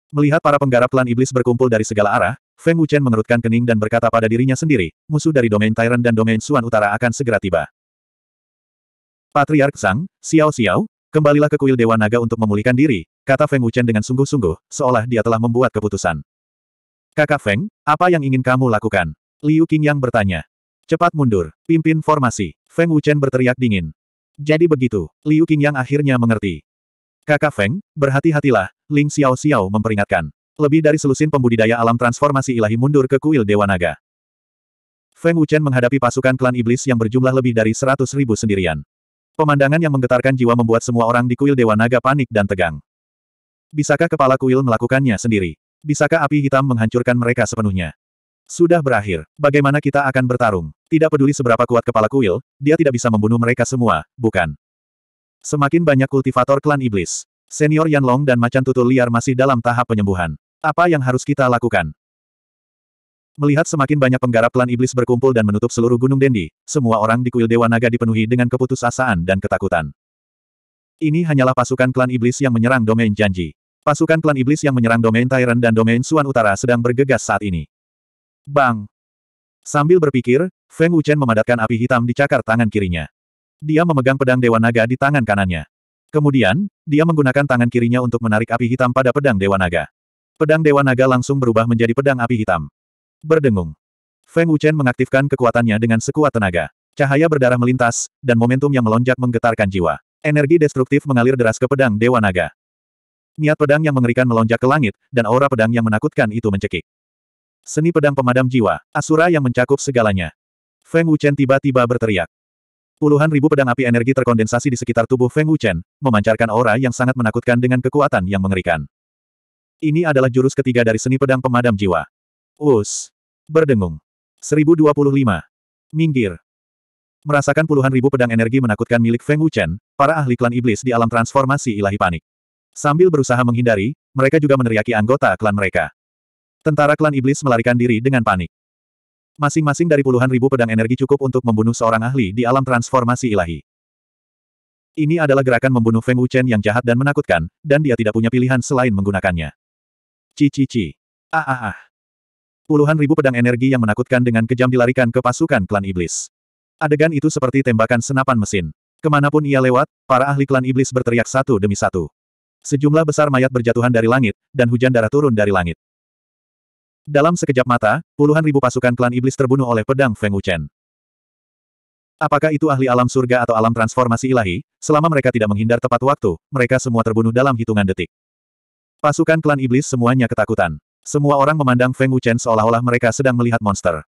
Melihat para penggarap klan iblis berkumpul dari segala arah, Feng Wuchen mengerutkan kening dan berkata pada dirinya sendiri, musuh dari domain Tyrant dan domain Suan Utara akan segera tiba. Patriark Sang, Xiao Xiao, kembalilah ke kuil Dewa Naga untuk memulihkan diri, kata Feng Wuchen dengan sungguh-sungguh, seolah dia telah membuat keputusan. Kakak Feng, apa yang ingin kamu lakukan? Liu Qingyang bertanya. Cepat mundur, pimpin formasi. Feng Wuchen berteriak dingin. Jadi begitu, Liu Qingyang akhirnya mengerti. Kakak Feng, berhati-hatilah, Ling Xiao Xiao memperingatkan. Lebih dari selusin pembudidaya alam transformasi ilahi mundur ke kuil Dewa Naga. Feng Wuchen menghadapi pasukan klan iblis yang berjumlah lebih dari seratus ribu sendirian. Pemandangan yang menggetarkan jiwa membuat semua orang di kuil Dewa Naga panik dan tegang. Bisakah kepala kuil melakukannya sendiri? Bisakah api hitam menghancurkan mereka sepenuhnya? Sudah berakhir. Bagaimana kita akan bertarung? Tidak peduli seberapa kuat kepala kuil, dia tidak bisa membunuh mereka semua, bukan? Semakin banyak kultivator klan iblis. Senior Yan Long dan macan tutul liar masih dalam tahap penyembuhan. Apa yang harus kita lakukan? Melihat semakin banyak penggarap klan iblis berkumpul dan menutup seluruh Gunung Dendi, semua orang di kuil Dewa Naga dipenuhi dengan keputusasaan dan ketakutan. Ini hanyalah pasukan klan iblis yang menyerang domain janji. Pasukan klan iblis yang menyerang domain Tyrant dan domain Suan Utara sedang bergegas saat ini. Bang! Sambil berpikir, Feng Wuchen memadatkan api hitam di cakar tangan kirinya. Dia memegang pedang Dewa Naga di tangan kanannya. Kemudian, dia menggunakan tangan kirinya untuk menarik api hitam pada pedang Dewa Naga. Pedang Dewa Naga langsung berubah menjadi pedang api hitam. Berdengung. Feng Wuchen mengaktifkan kekuatannya dengan sekuat tenaga. Cahaya berdarah melintas, dan momentum yang melonjak menggetarkan jiwa. Energi destruktif mengalir deras ke pedang Dewa Naga. Niat pedang yang mengerikan melonjak ke langit, dan aura pedang yang menakutkan itu mencekik. Seni pedang pemadam jiwa, Asura yang mencakup segalanya. Feng Wuchen tiba-tiba berteriak. Puluhan ribu pedang api energi terkondensasi di sekitar tubuh Feng Wuchen, memancarkan aura yang sangat menakutkan dengan kekuatan yang mengerikan. Ini adalah jurus ketiga dari seni pedang pemadam jiwa. Us. Berdengung. 1025. Minggir. Merasakan puluhan ribu pedang energi menakutkan milik Feng Wuchen, para ahli klan iblis di alam transformasi ilahi panik. Sambil berusaha menghindari, mereka juga meneriaki anggota klan mereka. Tentara klan iblis melarikan diri dengan panik. Masing-masing dari puluhan ribu pedang energi cukup untuk membunuh seorang ahli di alam transformasi ilahi. Ini adalah gerakan membunuh Feng Wuchen yang jahat dan menakutkan, dan dia tidak punya pilihan selain menggunakannya. Cici-ci. Ah ah ah. Puluhan ribu pedang energi yang menakutkan dengan kejam dilarikan ke pasukan klan iblis. Adegan itu seperti tembakan senapan mesin. Kemanapun ia lewat, para ahli klan iblis berteriak satu demi satu. Sejumlah besar mayat berjatuhan dari langit, dan hujan darah turun dari langit. Dalam sekejap mata, puluhan ribu pasukan klan iblis terbunuh oleh pedang Feng Wuchen. Apakah itu ahli alam surga atau alam transformasi ilahi, selama mereka tidak menghindar tepat waktu, mereka semua terbunuh dalam hitungan detik. Pasukan klan iblis semuanya ketakutan. Semua orang memandang Feng Wuchen seolah-olah mereka sedang melihat monster.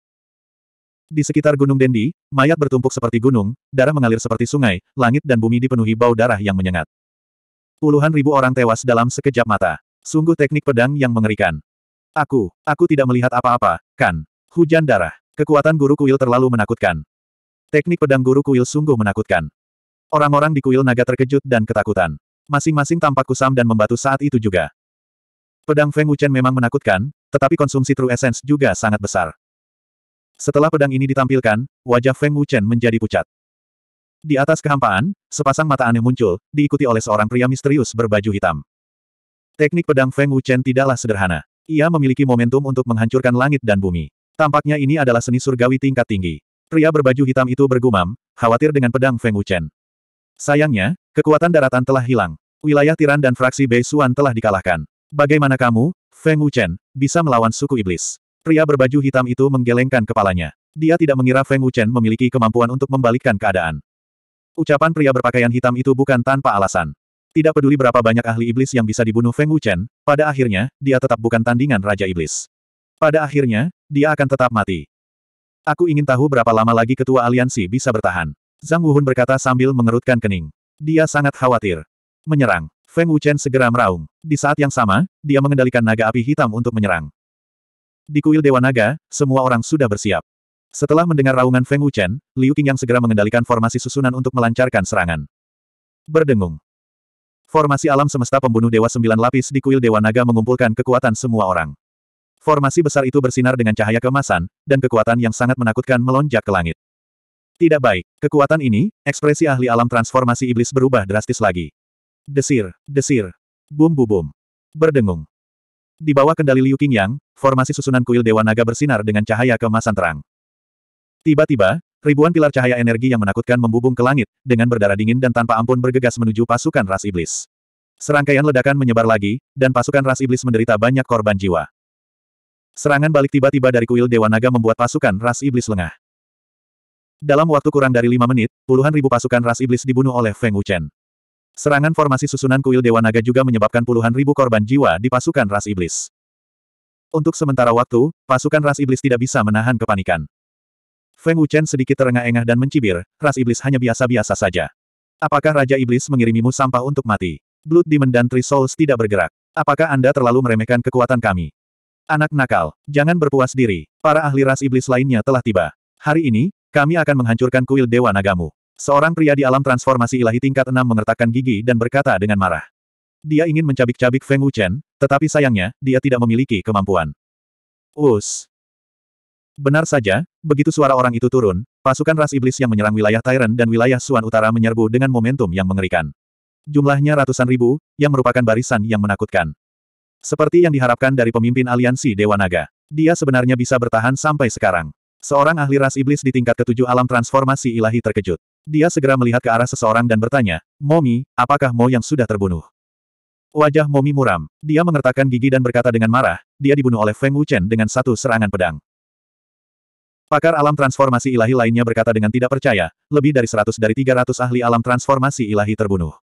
Di sekitar Gunung Dendi, mayat bertumpuk seperti gunung, darah mengalir seperti sungai, langit dan bumi dipenuhi bau darah yang menyengat. Puluhan ribu orang tewas dalam sekejap mata. Sungguh teknik pedang yang mengerikan. Aku, aku tidak melihat apa-apa, kan? Hujan darah. Kekuatan guru kuil terlalu menakutkan. Teknik pedang guru kuil sungguh menakutkan. Orang-orang di kuil naga terkejut dan ketakutan. Masing-masing tampak kusam dan membatu saat itu juga. Pedang Feng Wuchen memang menakutkan, tetapi konsumsi True Essence juga sangat besar. Setelah pedang ini ditampilkan, wajah Feng Wuchen menjadi pucat. Di atas kehampaan, sepasang mata aneh muncul, diikuti oleh seorang pria misterius berbaju hitam. Teknik pedang Feng Wuchen tidaklah sederhana. Ia memiliki momentum untuk menghancurkan langit dan bumi. Tampaknya ini adalah seni surgawi tingkat tinggi. Pria berbaju hitam itu bergumam, khawatir dengan pedang Feng Wuchen. Sayangnya, kekuatan daratan telah hilang. Wilayah Tiran dan fraksi Bei Suan telah dikalahkan. Bagaimana kamu, Feng Wuchen, bisa melawan suku iblis? Pria berbaju hitam itu menggelengkan kepalanya. Dia tidak mengira Feng Wuchen memiliki kemampuan untuk membalikkan keadaan. Ucapan pria berpakaian hitam itu bukan tanpa alasan. Tidak peduli berapa banyak ahli iblis yang bisa dibunuh Feng Wuchen, pada akhirnya, dia tetap bukan tandingan Raja Iblis. Pada akhirnya, dia akan tetap mati. Aku ingin tahu berapa lama lagi ketua aliansi bisa bertahan. Zhang Wuhun berkata sambil mengerutkan kening. Dia sangat khawatir. Menyerang. Feng Wuchen segera meraung. Di saat yang sama, dia mengendalikan naga api hitam untuk menyerang. Di kuil Dewa Naga, semua orang sudah bersiap. Setelah mendengar raungan Feng Wuchen, Liu Qing yang segera mengendalikan formasi susunan untuk melancarkan serangan. Berdengung. Formasi alam semesta pembunuh dewa sembilan lapis di kuil Dewa Naga mengumpulkan kekuatan semua orang. Formasi besar itu bersinar dengan cahaya kemasan, dan kekuatan yang sangat menakutkan melonjak ke langit. Tidak baik, kekuatan ini, ekspresi ahli alam transformasi iblis berubah drastis lagi. Desir, desir, bum bum bum, berdengung. Di bawah kendali Liu Qingyang, formasi susunan kuil Dewa Naga bersinar dengan cahaya kemasan terang. Tiba-tiba, Ribuan pilar cahaya energi yang menakutkan membubung ke langit, dengan berdarah dingin dan tanpa ampun bergegas menuju pasukan ras iblis. Serangkaian ledakan menyebar lagi, dan pasukan ras iblis menderita banyak korban jiwa. Serangan balik tiba-tiba dari kuil Dewa Naga membuat pasukan ras iblis lengah. Dalam waktu kurang dari lima menit, puluhan ribu pasukan ras iblis dibunuh oleh Feng Wuchen. Serangan formasi susunan kuil Dewa Naga juga menyebabkan puluhan ribu korban jiwa di pasukan ras iblis. Untuk sementara waktu, pasukan ras iblis tidak bisa menahan kepanikan. Feng Wuchen sedikit terengah-engah dan mencibir, ras iblis hanya biasa-biasa saja. Apakah Raja Iblis mengirimimu sampah untuk mati? Blood Demon dan Three Souls tidak bergerak. Apakah Anda terlalu meremehkan kekuatan kami? Anak nakal, jangan berpuas diri. Para ahli ras iblis lainnya telah tiba. Hari ini, kami akan menghancurkan kuil Dewa Nagamu. Seorang pria di alam transformasi ilahi tingkat enam mengertakkan gigi dan berkata dengan marah. Dia ingin mencabik-cabik Feng Wuchen, tetapi sayangnya, dia tidak memiliki kemampuan. Us, Benar saja, begitu suara orang itu turun, pasukan ras iblis yang menyerang wilayah Tyrant dan wilayah Suan Utara menyerbu dengan momentum yang mengerikan. Jumlahnya ratusan ribu, yang merupakan barisan yang menakutkan. Seperti yang diharapkan dari pemimpin aliansi Dewa Naga. Dia sebenarnya bisa bertahan sampai sekarang. Seorang ahli ras iblis di tingkat ketujuh alam transformasi ilahi terkejut. Dia segera melihat ke arah seseorang dan bertanya, Momi, apakah Mo yang sudah terbunuh? Wajah Momi muram. Dia mengertakkan gigi dan berkata dengan marah, dia dibunuh oleh Feng Wuchen dengan satu serangan pedang. Pakar alam transformasi ilahi lainnya berkata dengan tidak percaya, lebih dari 100 dari 300 ahli alam transformasi ilahi terbunuh.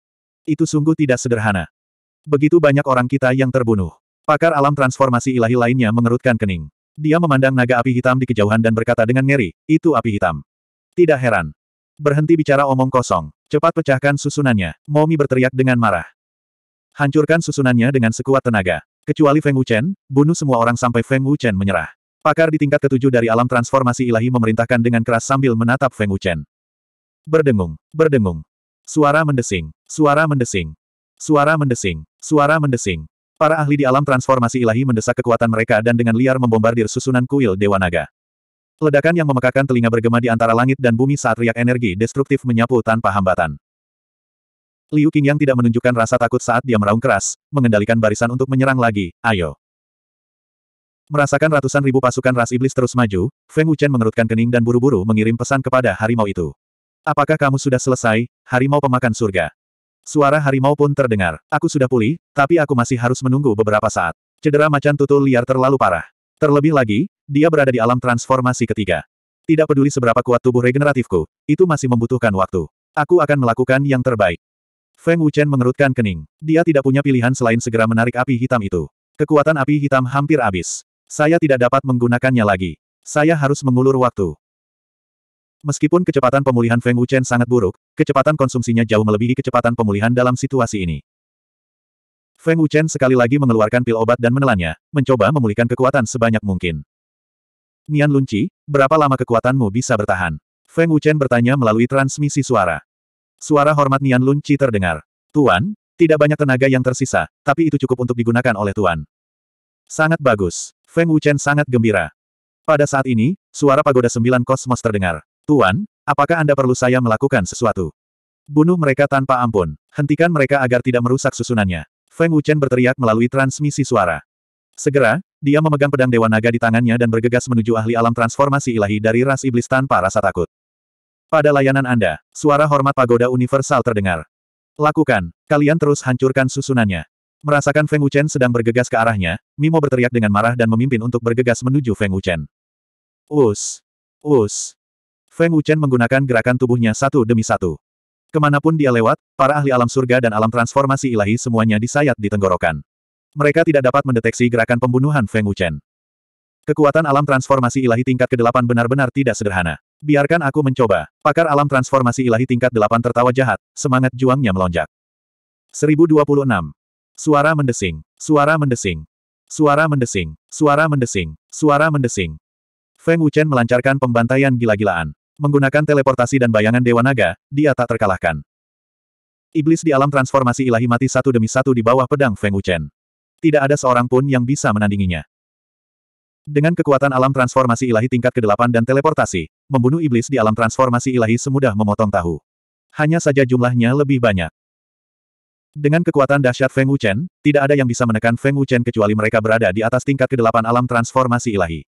Itu sungguh tidak sederhana. Begitu banyak orang kita yang terbunuh. Pakar alam transformasi ilahi lainnya mengerutkan kening. Dia memandang naga api hitam di kejauhan dan berkata dengan ngeri, itu api hitam. Tidak heran. Berhenti bicara omong kosong. Cepat pecahkan susunannya. Momi berteriak dengan marah. Hancurkan susunannya dengan sekuat tenaga. Kecuali Feng Wuchen, bunuh semua orang sampai Feng Wuchen menyerah. Pakar di tingkat ketujuh dari alam transformasi ilahi memerintahkan dengan keras sambil menatap Feng Wuchen. Berdengung, berdengung. Suara mendesing, suara mendesing. Suara mendesing, suara mendesing. Para ahli di alam transformasi ilahi mendesak kekuatan mereka dan dengan liar membombardir susunan kuil Dewa Naga. Ledakan yang memekakan telinga bergema di antara langit dan bumi saat riak energi destruktif menyapu tanpa hambatan. Liu Qingyang tidak menunjukkan rasa takut saat dia meraung keras, mengendalikan barisan untuk menyerang lagi, ayo. Merasakan ratusan ribu pasukan ras iblis terus maju, Feng Wuchen mengerutkan kening dan buru-buru mengirim pesan kepada harimau itu. Apakah kamu sudah selesai, harimau pemakan surga? Suara harimau pun terdengar. Aku sudah pulih, tapi aku masih harus menunggu beberapa saat. Cedera macan tutul liar terlalu parah. Terlebih lagi, dia berada di alam transformasi ketiga. Tidak peduli seberapa kuat tubuh regeneratifku, itu masih membutuhkan waktu. Aku akan melakukan yang terbaik. Feng Wuchen mengerutkan kening. Dia tidak punya pilihan selain segera menarik api hitam itu. Kekuatan api hitam hampir habis. Saya tidak dapat menggunakannya lagi. Saya harus mengulur waktu. Meskipun kecepatan pemulihan Feng Wuchen sangat buruk, kecepatan konsumsinya jauh melebihi kecepatan pemulihan dalam situasi ini. Feng Wuchen sekali lagi mengeluarkan pil obat dan menelannya, mencoba memulihkan kekuatan sebanyak mungkin. Nian Lunci, berapa lama kekuatanmu bisa bertahan? Feng Wuchen bertanya melalui transmisi suara. Suara hormat Nian Lunci terdengar. Tuan, tidak banyak tenaga yang tersisa, tapi itu cukup untuk digunakan oleh Tuan. Sangat bagus. Feng Wuchen sangat gembira. Pada saat ini, suara pagoda sembilan kosmos terdengar. Tuan, apakah Anda perlu saya melakukan sesuatu? Bunuh mereka tanpa ampun. Hentikan mereka agar tidak merusak susunannya. Feng Wuchen berteriak melalui transmisi suara. Segera, dia memegang pedang Dewa Naga di tangannya dan bergegas menuju ahli alam transformasi ilahi dari ras iblis tanpa rasa takut. Pada layanan Anda, suara hormat pagoda universal terdengar. Lakukan, kalian terus hancurkan susunannya. Merasakan Feng Wuchen sedang bergegas ke arahnya, Mimo berteriak dengan marah dan memimpin untuk bergegas menuju Feng Wuchen. Us! Us! Feng Wuchen menggunakan gerakan tubuhnya satu demi satu. Kemanapun dia lewat, para ahli alam surga dan alam transformasi ilahi semuanya disayat di tenggorokan. Mereka tidak dapat mendeteksi gerakan pembunuhan Feng Wuchen. Kekuatan alam transformasi ilahi tingkat ke-8 benar-benar tidak sederhana. Biarkan aku mencoba. Pakar alam transformasi ilahi tingkat 8 tertawa jahat, semangat juangnya melonjak. 1026. Suara mendesing. Suara mendesing. Suara mendesing. Suara mendesing. Suara mendesing. Feng Wuchen melancarkan pembantaian gila-gilaan. Menggunakan teleportasi dan bayangan Dewa Naga, dia tak terkalahkan. Iblis di alam transformasi ilahi mati satu demi satu di bawah pedang Feng Wuchen. Tidak ada seorang pun yang bisa menandinginya. Dengan kekuatan alam transformasi ilahi tingkat ke-8 dan teleportasi, membunuh iblis di alam transformasi ilahi semudah memotong tahu. Hanya saja jumlahnya lebih banyak. Dengan kekuatan dahsyat Feng Wuchen, tidak ada yang bisa menekan Feng Wuchen kecuali mereka berada di atas tingkat kedelapan alam transformasi ilahi.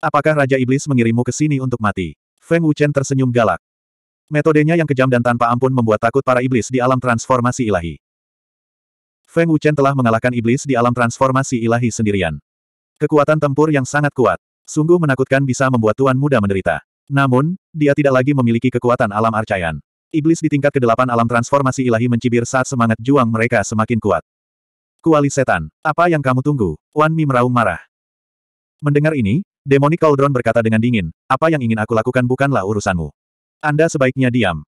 Apakah Raja Iblis mengirimmu ke sini untuk mati? Feng Wuchen tersenyum galak. Metodenya yang kejam dan tanpa ampun membuat takut para iblis di alam transformasi ilahi. Feng Wuchen telah mengalahkan iblis di alam transformasi ilahi sendirian. Kekuatan tempur yang sangat kuat, sungguh menakutkan bisa membuat tuan muda menderita. Namun, dia tidak lagi memiliki kekuatan alam arcaian. Iblis di tingkat ke-8 alam transformasi ilahi mencibir saat semangat juang mereka semakin kuat. Kuali setan, apa yang kamu tunggu? Wan Mi meraung marah. Mendengar ini, Demonic Cauldron berkata dengan dingin, apa yang ingin aku lakukan bukanlah urusanmu. Anda sebaiknya diam.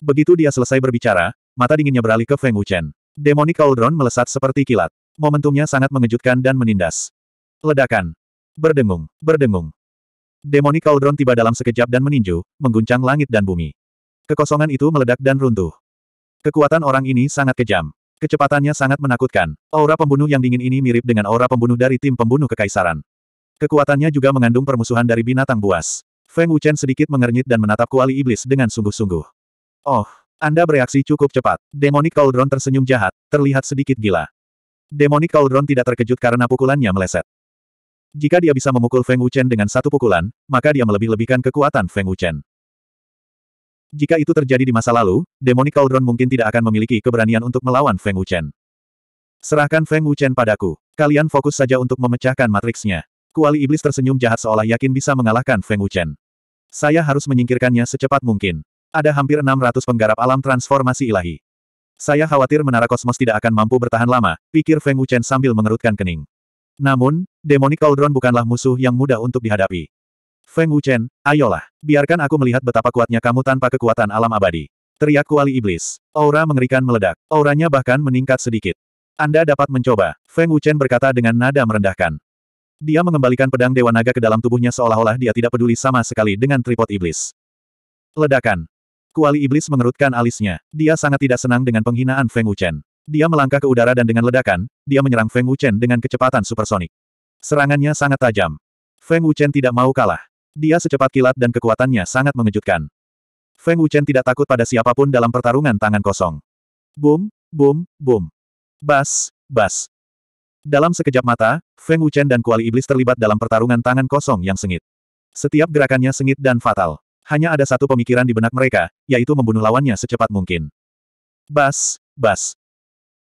Begitu dia selesai berbicara, mata dinginnya beralih ke Feng Wuchen. Demonic Cauldron melesat seperti kilat. Momentumnya sangat mengejutkan dan menindas. Ledakan. Berdengung, berdengung. Demonic Cauldron tiba dalam sekejap dan meninju, mengguncang langit dan bumi. Kekosongan itu meledak dan runtuh. Kekuatan orang ini sangat kejam. Kecepatannya sangat menakutkan. Aura pembunuh yang dingin ini mirip dengan aura pembunuh dari tim pembunuh kekaisaran. Kekuatannya juga mengandung permusuhan dari binatang buas. Feng Wuchen sedikit mengernyit dan menatap kuali iblis dengan sungguh-sungguh. Oh, Anda bereaksi cukup cepat. Demonic Cauldron tersenyum jahat, terlihat sedikit gila. Demonic Cauldron tidak terkejut karena pukulannya meleset. Jika dia bisa memukul Feng Wuchen dengan satu pukulan, maka dia melebih-lebihkan kekuatan Feng Wuchen. Jika itu terjadi di masa lalu, Demonic Cauldron mungkin tidak akan memiliki keberanian untuk melawan Feng Wuchen. Serahkan Feng Wuchen padaku. Kalian fokus saja untuk memecahkan matriksnya. Kuali iblis tersenyum jahat seolah yakin bisa mengalahkan Feng Wuchen. Saya harus menyingkirkannya secepat mungkin. Ada hampir 600 penggarap alam transformasi ilahi. Saya khawatir menara kosmos tidak akan mampu bertahan lama, pikir Feng Wuchen sambil mengerutkan kening. Namun, Demonic Cauldron bukanlah musuh yang mudah untuk dihadapi. Feng Wuchen, ayolah, biarkan aku melihat betapa kuatnya kamu tanpa kekuatan alam abadi. Teriak kuali iblis. Aura mengerikan meledak. Auranya bahkan meningkat sedikit. Anda dapat mencoba, Feng Wuchen berkata dengan nada merendahkan. Dia mengembalikan pedang Dewa Naga ke dalam tubuhnya seolah-olah dia tidak peduli sama sekali dengan tripod iblis. Ledakan. Kuali iblis mengerutkan alisnya. Dia sangat tidak senang dengan penghinaan Feng Wuchen. Dia melangkah ke udara dan dengan ledakan, dia menyerang Feng Wuchen dengan kecepatan supersonik. Serangannya sangat tajam. Feng Wuchen tidak mau kalah. Dia secepat kilat dan kekuatannya sangat mengejutkan. Feng Wuchen tidak takut pada siapapun dalam pertarungan tangan kosong. Boom, boom, boom. Bas, bas. Dalam sekejap mata, Feng Wuchen dan kuali iblis terlibat dalam pertarungan tangan kosong yang sengit. Setiap gerakannya sengit dan fatal. Hanya ada satu pemikiran di benak mereka, yaitu membunuh lawannya secepat mungkin. Bas, bas.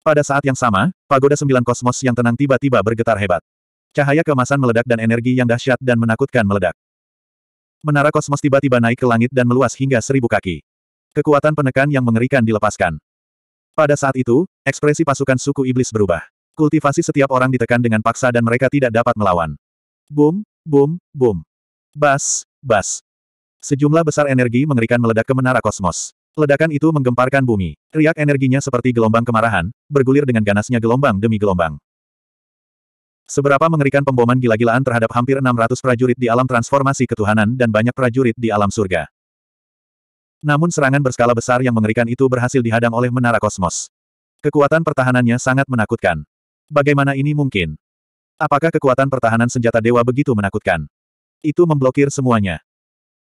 Pada saat yang sama, pagoda sembilan kosmos yang tenang tiba-tiba bergetar hebat. Cahaya kemasan meledak dan energi yang dahsyat dan menakutkan meledak. Menara kosmos tiba-tiba naik ke langit dan meluas hingga seribu kaki. Kekuatan penekan yang mengerikan dilepaskan. Pada saat itu, ekspresi pasukan suku iblis berubah. Kultivasi setiap orang ditekan dengan paksa dan mereka tidak dapat melawan. Boom, boom, boom. Bas, bas. Sejumlah besar energi mengerikan meledak ke menara kosmos. Ledakan itu menggemparkan bumi. Riak energinya seperti gelombang kemarahan, bergulir dengan ganasnya gelombang demi gelombang. Seberapa mengerikan pemboman gila-gilaan terhadap hampir 600 prajurit di alam transformasi ketuhanan dan banyak prajurit di alam surga. Namun serangan berskala besar yang mengerikan itu berhasil dihadang oleh menara kosmos. Kekuatan pertahanannya sangat menakutkan. Bagaimana ini mungkin? Apakah kekuatan pertahanan senjata dewa begitu menakutkan? Itu memblokir semuanya.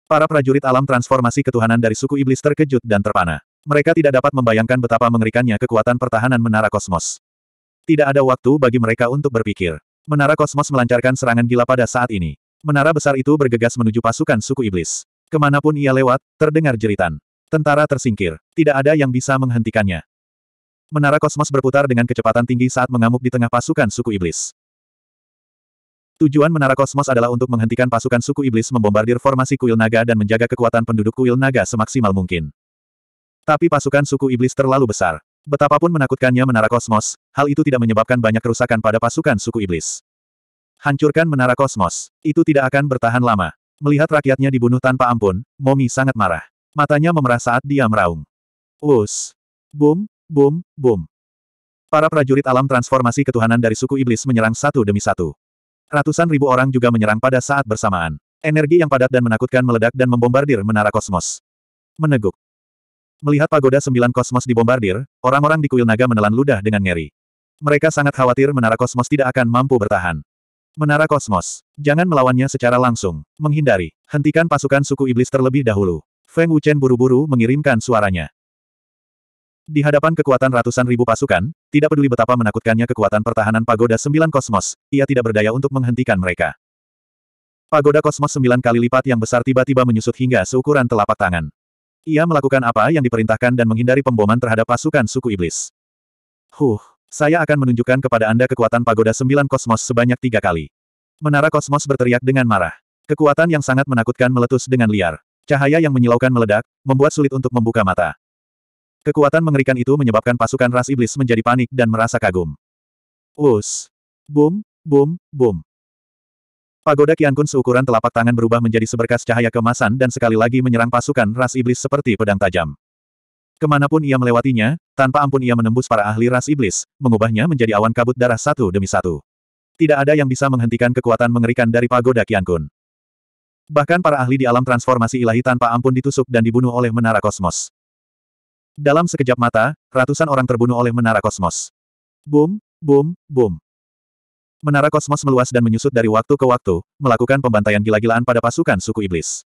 Para prajurit alam transformasi ketuhanan dari suku iblis terkejut dan terpana. Mereka tidak dapat membayangkan betapa mengerikannya kekuatan pertahanan menara kosmos. Tidak ada waktu bagi mereka untuk berpikir. Menara kosmos melancarkan serangan gila pada saat ini. Menara besar itu bergegas menuju pasukan suku iblis. Kemanapun ia lewat, terdengar jeritan. Tentara tersingkir. Tidak ada yang bisa menghentikannya. Menara kosmos berputar dengan kecepatan tinggi saat mengamuk di tengah pasukan suku iblis. Tujuan menara kosmos adalah untuk menghentikan pasukan suku iblis membombardir formasi kuil naga dan menjaga kekuatan penduduk kuil naga semaksimal mungkin. Tapi pasukan suku iblis terlalu besar. Betapapun menakutkannya menara kosmos, hal itu tidak menyebabkan banyak kerusakan pada pasukan suku iblis. Hancurkan menara kosmos. Itu tidak akan bertahan lama. Melihat rakyatnya dibunuh tanpa ampun, Momi sangat marah. Matanya memerah saat dia meraung. Us. Boom, boom, boom. Para prajurit alam transformasi ketuhanan dari suku iblis menyerang satu demi satu. Ratusan ribu orang juga menyerang pada saat bersamaan. Energi yang padat dan menakutkan meledak dan membombardir menara kosmos. Meneguk. Melihat pagoda sembilan kosmos dibombardir, orang-orang di kuil naga menelan ludah dengan ngeri. Mereka sangat khawatir menara kosmos tidak akan mampu bertahan. Menara kosmos. Jangan melawannya secara langsung. Menghindari. Hentikan pasukan suku iblis terlebih dahulu. Feng Wuchen buru-buru mengirimkan suaranya. Di hadapan kekuatan ratusan ribu pasukan, tidak peduli betapa menakutkannya kekuatan pertahanan pagoda sembilan kosmos, ia tidak berdaya untuk menghentikan mereka. Pagoda kosmos sembilan kali lipat yang besar tiba-tiba menyusut hingga seukuran telapak tangan. Ia melakukan apa yang diperintahkan dan menghindari pemboman terhadap pasukan suku iblis. Huh, saya akan menunjukkan kepada Anda kekuatan pagoda sembilan kosmos sebanyak tiga kali. Menara kosmos berteriak dengan marah. Kekuatan yang sangat menakutkan meletus dengan liar. Cahaya yang menyilaukan meledak, membuat sulit untuk membuka mata. Kekuatan mengerikan itu menyebabkan pasukan ras iblis menjadi panik dan merasa kagum. Us. Boom, boom, boom. Pagoda Kian Kun seukuran telapak tangan berubah menjadi seberkas cahaya kemasan dan sekali lagi menyerang pasukan ras iblis seperti pedang tajam. Kemanapun ia melewatinya, tanpa ampun ia menembus para ahli ras iblis, mengubahnya menjadi awan kabut darah satu demi satu. Tidak ada yang bisa menghentikan kekuatan mengerikan dari Pagoda Kian Kun. Bahkan para ahli di alam transformasi ilahi tanpa ampun ditusuk dan dibunuh oleh menara kosmos. Dalam sekejap mata, ratusan orang terbunuh oleh menara kosmos. Boom, boom, boom. Menara kosmos meluas dan menyusut dari waktu ke waktu, melakukan pembantaian gila-gilaan pada pasukan suku iblis.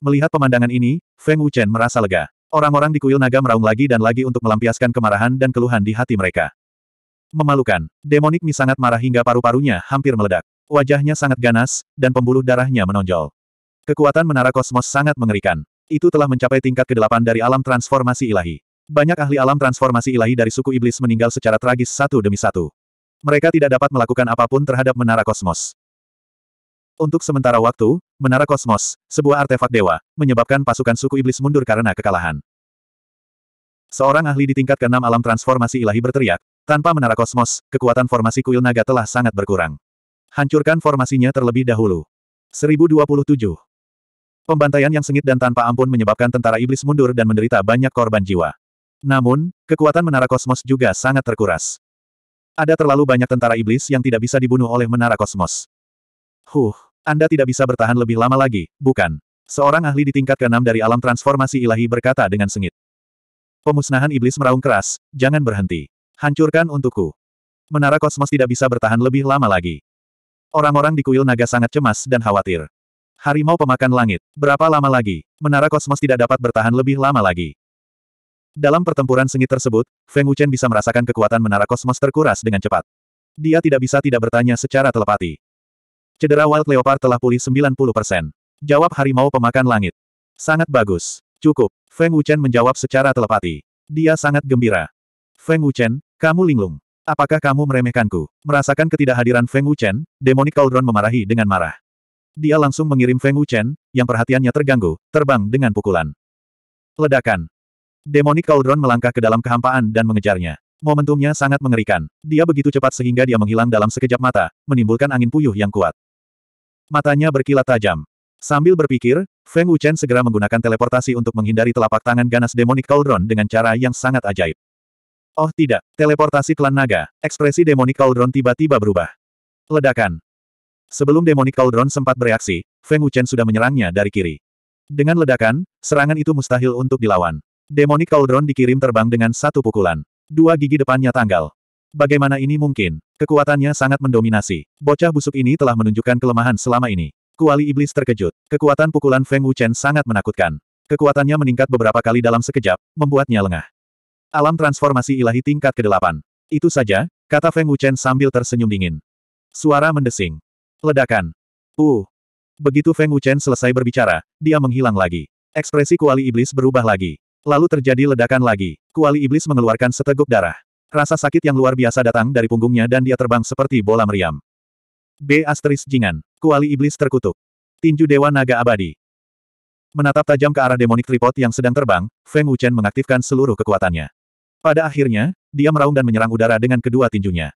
Melihat pemandangan ini, Feng Wuchen merasa lega. Orang-orang di kuil naga meraung lagi dan lagi untuk melampiaskan kemarahan dan keluhan di hati mereka. Memalukan, demonik Mi sangat marah hingga paru-parunya hampir meledak. Wajahnya sangat ganas, dan pembuluh darahnya menonjol. Kekuatan menara kosmos sangat mengerikan. Itu telah mencapai tingkat ke-8 dari alam transformasi ilahi. Banyak ahli alam transformasi ilahi dari suku iblis meninggal secara tragis satu demi satu mereka tidak dapat melakukan apapun terhadap menara kosmos. Untuk sementara waktu, menara kosmos, sebuah artefak dewa, menyebabkan pasukan suku iblis mundur karena kekalahan. Seorang ahli di tingkat keenam alam transformasi ilahi berteriak, tanpa menara kosmos, kekuatan formasi kuil naga telah sangat berkurang. Hancurkan formasinya terlebih dahulu. 1027. Pembantaian yang sengit dan tanpa ampun menyebabkan tentara iblis mundur dan menderita banyak korban jiwa. Namun, kekuatan menara kosmos juga sangat terkuras. Ada terlalu banyak tentara iblis yang tidak bisa dibunuh oleh menara kosmos. Huh, Anda tidak bisa bertahan lebih lama lagi, bukan? Seorang ahli di tingkat keenam dari alam transformasi ilahi berkata dengan sengit. Pemusnahan iblis meraung keras, jangan berhenti. Hancurkan untukku. Menara kosmos tidak bisa bertahan lebih lama lagi. Orang-orang di kuil naga sangat cemas dan khawatir. Harimau pemakan langit. Berapa lama lagi? Menara kosmos tidak dapat bertahan lebih lama lagi. Dalam pertempuran sengit tersebut, Feng Wuchen bisa merasakan kekuatan menara kosmos terkuras dengan cepat. Dia tidak bisa tidak bertanya secara telepati. Cedera Wild Leopard telah pulih 90%. Jawab harimau pemakan langit. Sangat bagus. Cukup. Feng Wuchen menjawab secara telepati. Dia sangat gembira. Feng Wuchen, kamu linglung. Apakah kamu meremehkanku? Merasakan ketidakhadiran Feng Wuchen, Demonic Cauldron memarahi dengan marah. Dia langsung mengirim Feng Wuchen, yang perhatiannya terganggu, terbang dengan pukulan. Ledakan. Demonic Cauldron melangkah ke dalam kehampaan dan mengejarnya. Momentumnya sangat mengerikan. Dia begitu cepat sehingga dia menghilang dalam sekejap mata, menimbulkan angin puyuh yang kuat. Matanya berkilat tajam. Sambil berpikir, Feng Wuchen segera menggunakan teleportasi untuk menghindari telapak tangan ganas Demonic Cauldron dengan cara yang sangat ajaib. Oh tidak, teleportasi klan naga, ekspresi Demonic Cauldron tiba-tiba berubah. Ledakan. Sebelum Demonic Cauldron sempat bereaksi, Feng Wuchen sudah menyerangnya dari kiri. Dengan ledakan, serangan itu mustahil untuk dilawan. Demonic Cauldron dikirim terbang dengan satu pukulan. Dua gigi depannya tanggal. Bagaimana ini mungkin? Kekuatannya sangat mendominasi. Bocah busuk ini telah menunjukkan kelemahan selama ini. Kuali iblis terkejut. Kekuatan pukulan Feng Wuchen sangat menakutkan. Kekuatannya meningkat beberapa kali dalam sekejap, membuatnya lengah. Alam transformasi ilahi tingkat ke-8. Itu saja, kata Feng Wuchen sambil tersenyum dingin. Suara mendesing. Ledakan. Uh. Begitu Feng Wuchen selesai berbicara, dia menghilang lagi. Ekspresi kuali iblis berubah lagi. Lalu terjadi ledakan lagi. Kuali iblis mengeluarkan seteguk darah. Rasa sakit yang luar biasa datang dari punggungnya dan dia terbang seperti bola meriam. B. Asteris Jingan. Kuali iblis terkutuk. Tinju Dewa Naga Abadi. Menatap tajam ke arah demonik tripod yang sedang terbang, Feng Wuchen mengaktifkan seluruh kekuatannya. Pada akhirnya, dia meraung dan menyerang udara dengan kedua tinjunya.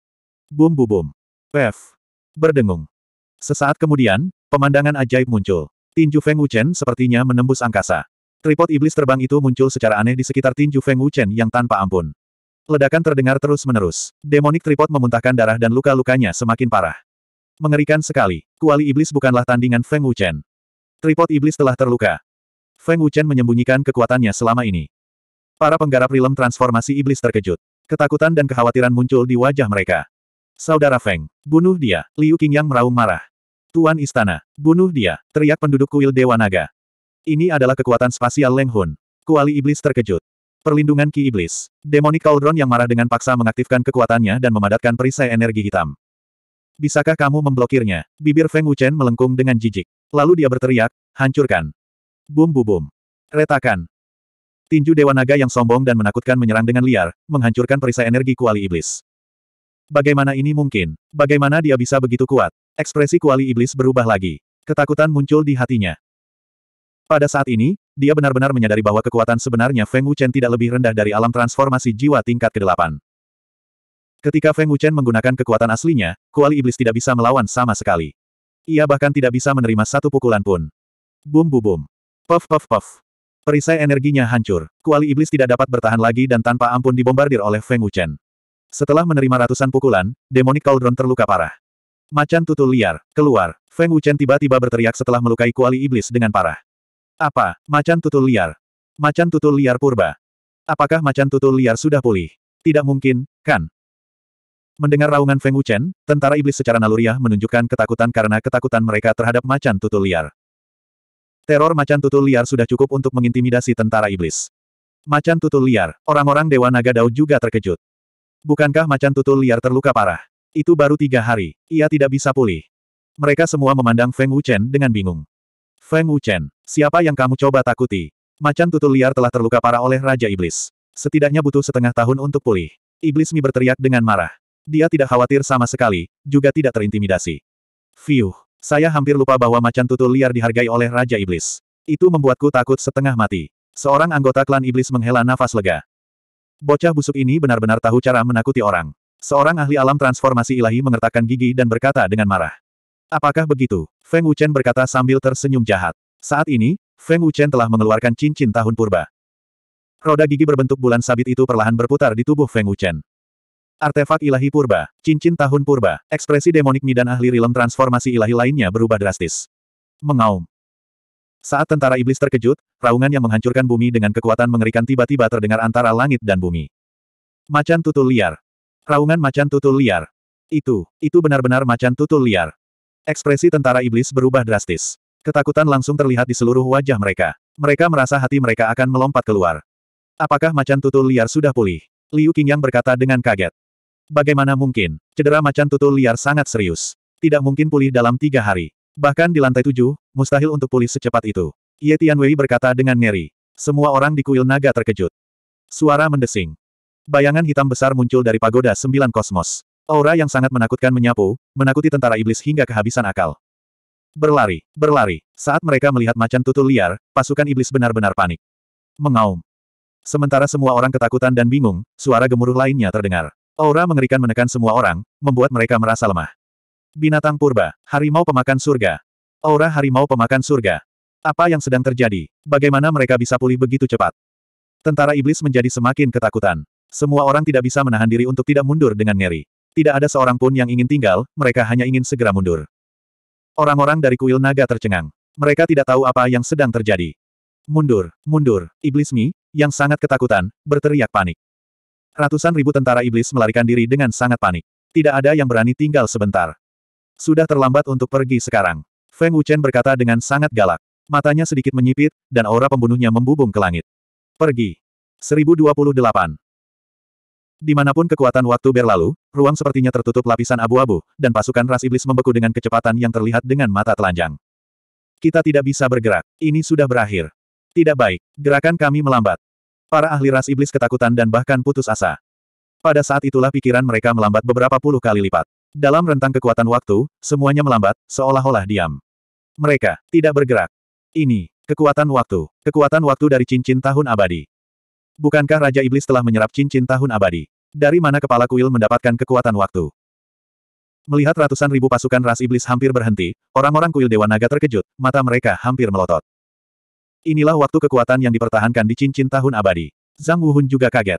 Bum bu bum. Pef. Berdengung. Sesaat kemudian, pemandangan ajaib muncul. Tinju Feng Wuchen sepertinya menembus angkasa. Tripod iblis terbang itu muncul secara aneh di sekitar tinju Feng Wuchen yang tanpa ampun. Ledakan terdengar terus-menerus. Demonik tripod memuntahkan darah dan luka-lukanya semakin parah. Mengerikan sekali. Kuali iblis bukanlah tandingan Feng Wuchen. Tripod iblis telah terluka. Feng Wuchen menyembunyikan kekuatannya selama ini. Para penggarap rilem transformasi iblis terkejut. Ketakutan dan kekhawatiran muncul di wajah mereka. Saudara Feng, bunuh dia, Liu Qingyang meraung marah. Tuan Istana, bunuh dia, teriak penduduk kuil Dewa Naga. Ini adalah kekuatan spasial Leng Hun. Kuali Iblis terkejut. Perlindungan Ki Iblis. Demonic Cauldron yang marah dengan paksa mengaktifkan kekuatannya dan memadatkan perisai energi hitam. Bisakah kamu memblokirnya? Bibir Feng Wuchen melengkung dengan jijik. Lalu dia berteriak, hancurkan. Bum bu bum. Retakan. Tinju Dewa Naga yang sombong dan menakutkan menyerang dengan liar, menghancurkan perisai energi kuali iblis. Bagaimana ini mungkin? Bagaimana dia bisa begitu kuat? Ekspresi kuali iblis berubah lagi. Ketakutan muncul di hatinya. Pada saat ini, dia benar-benar menyadari bahwa kekuatan sebenarnya Feng Wuchen tidak lebih rendah dari alam transformasi jiwa tingkat ke-8. Ketika Feng Wuchen menggunakan kekuatan aslinya, kuali iblis tidak bisa melawan sama sekali. Ia bahkan tidak bisa menerima satu pukulan pun. Bum bum bum. Puff puff puff. Perisai energinya hancur. Kuali iblis tidak dapat bertahan lagi dan tanpa ampun dibombardir oleh Feng Wuchen. Setelah menerima ratusan pukulan, Demonic Cauldron terluka parah. Macan tutul liar, keluar. Feng Wuchen tiba-tiba berteriak setelah melukai kuali iblis dengan parah. Apa? Macan tutul liar. Macan tutul liar purba. Apakah macan tutul liar sudah pulih? Tidak mungkin, kan? Mendengar raungan Feng Wuchen, tentara iblis secara naluriah menunjukkan ketakutan karena ketakutan mereka terhadap macan tutul liar. Teror macan tutul liar sudah cukup untuk mengintimidasi tentara iblis. Macan tutul liar, orang-orang Dewa Naga Dao juga terkejut. Bukankah macan tutul liar terluka parah? Itu baru tiga hari, ia tidak bisa pulih. Mereka semua memandang Feng Wuchen dengan bingung. Feng Wuchen, siapa yang kamu coba takuti? Macan tutul liar telah terluka parah oleh Raja Iblis. Setidaknya butuh setengah tahun untuk pulih. Iblis Mi berteriak dengan marah. Dia tidak khawatir sama sekali, juga tidak terintimidasi. Fiuh, saya hampir lupa bahwa macan tutul liar dihargai oleh Raja Iblis. Itu membuatku takut setengah mati. Seorang anggota klan Iblis menghela nafas lega. Bocah busuk ini benar-benar tahu cara menakuti orang. Seorang ahli alam transformasi ilahi mengertakkan gigi dan berkata dengan marah. Apakah begitu? Feng Wuchen berkata sambil tersenyum jahat. Saat ini, Feng Wuchen telah mengeluarkan cincin tahun purba. Roda gigi berbentuk bulan sabit itu perlahan berputar di tubuh Feng Wuchen. Artefak ilahi purba, cincin tahun purba, ekspresi demonik Mi dan ahli rilem transformasi ilahi lainnya berubah drastis. Mengaum. Saat tentara iblis terkejut, raungan yang menghancurkan bumi dengan kekuatan mengerikan tiba-tiba terdengar antara langit dan bumi. Macan tutul liar. Raungan macan tutul liar. Itu, itu benar-benar macan tutul liar. Ekspresi tentara iblis berubah drastis. Ketakutan langsung terlihat di seluruh wajah mereka. Mereka merasa hati mereka akan melompat keluar. Apakah macan tutul liar sudah pulih? Liu Qingyang berkata dengan kaget. Bagaimana mungkin? Cedera macan tutul liar sangat serius. Tidak mungkin pulih dalam tiga hari. Bahkan di lantai tujuh, mustahil untuk pulih secepat itu. Ye Tianwei berkata dengan ngeri. Semua orang di kuil naga terkejut. Suara mendesing. Bayangan hitam besar muncul dari pagoda sembilan kosmos. Aura yang sangat menakutkan menyapu, menakuti tentara iblis hingga kehabisan akal. Berlari, berlari. Saat mereka melihat macan tutul liar, pasukan iblis benar-benar panik. Mengaum. Sementara semua orang ketakutan dan bingung, suara gemuruh lainnya terdengar. Aura mengerikan menekan semua orang, membuat mereka merasa lemah. Binatang purba, harimau pemakan surga. Aura harimau pemakan surga. Apa yang sedang terjadi? Bagaimana mereka bisa pulih begitu cepat? Tentara iblis menjadi semakin ketakutan. Semua orang tidak bisa menahan diri untuk tidak mundur dengan ngeri. Tidak ada seorang pun yang ingin tinggal, mereka hanya ingin segera mundur. Orang-orang dari kuil naga tercengang. Mereka tidak tahu apa yang sedang terjadi. Mundur, mundur, iblis Mi, yang sangat ketakutan, berteriak panik. Ratusan ribu tentara iblis melarikan diri dengan sangat panik. Tidak ada yang berani tinggal sebentar. Sudah terlambat untuk pergi sekarang. Feng Wuchen berkata dengan sangat galak. Matanya sedikit menyipit, dan aura pembunuhnya membubung ke langit. Pergi. 1028. Dimanapun kekuatan waktu berlalu, ruang sepertinya tertutup lapisan abu-abu, dan pasukan ras iblis membeku dengan kecepatan yang terlihat dengan mata telanjang. Kita tidak bisa bergerak. Ini sudah berakhir. Tidak baik. Gerakan kami melambat. Para ahli ras iblis ketakutan dan bahkan putus asa. Pada saat itulah pikiran mereka melambat beberapa puluh kali lipat. Dalam rentang kekuatan waktu, semuanya melambat, seolah-olah diam. Mereka tidak bergerak. Ini kekuatan waktu, kekuatan waktu dari cincin tahun abadi. Bukankah Raja Iblis telah menyerap cincin tahun abadi? Dari mana kepala kuil mendapatkan kekuatan waktu? Melihat ratusan ribu pasukan ras iblis hampir berhenti, orang-orang kuil Dewa Naga terkejut, mata mereka hampir melotot. Inilah waktu kekuatan yang dipertahankan di cincin tahun abadi. Zhang Wuhun juga kaget.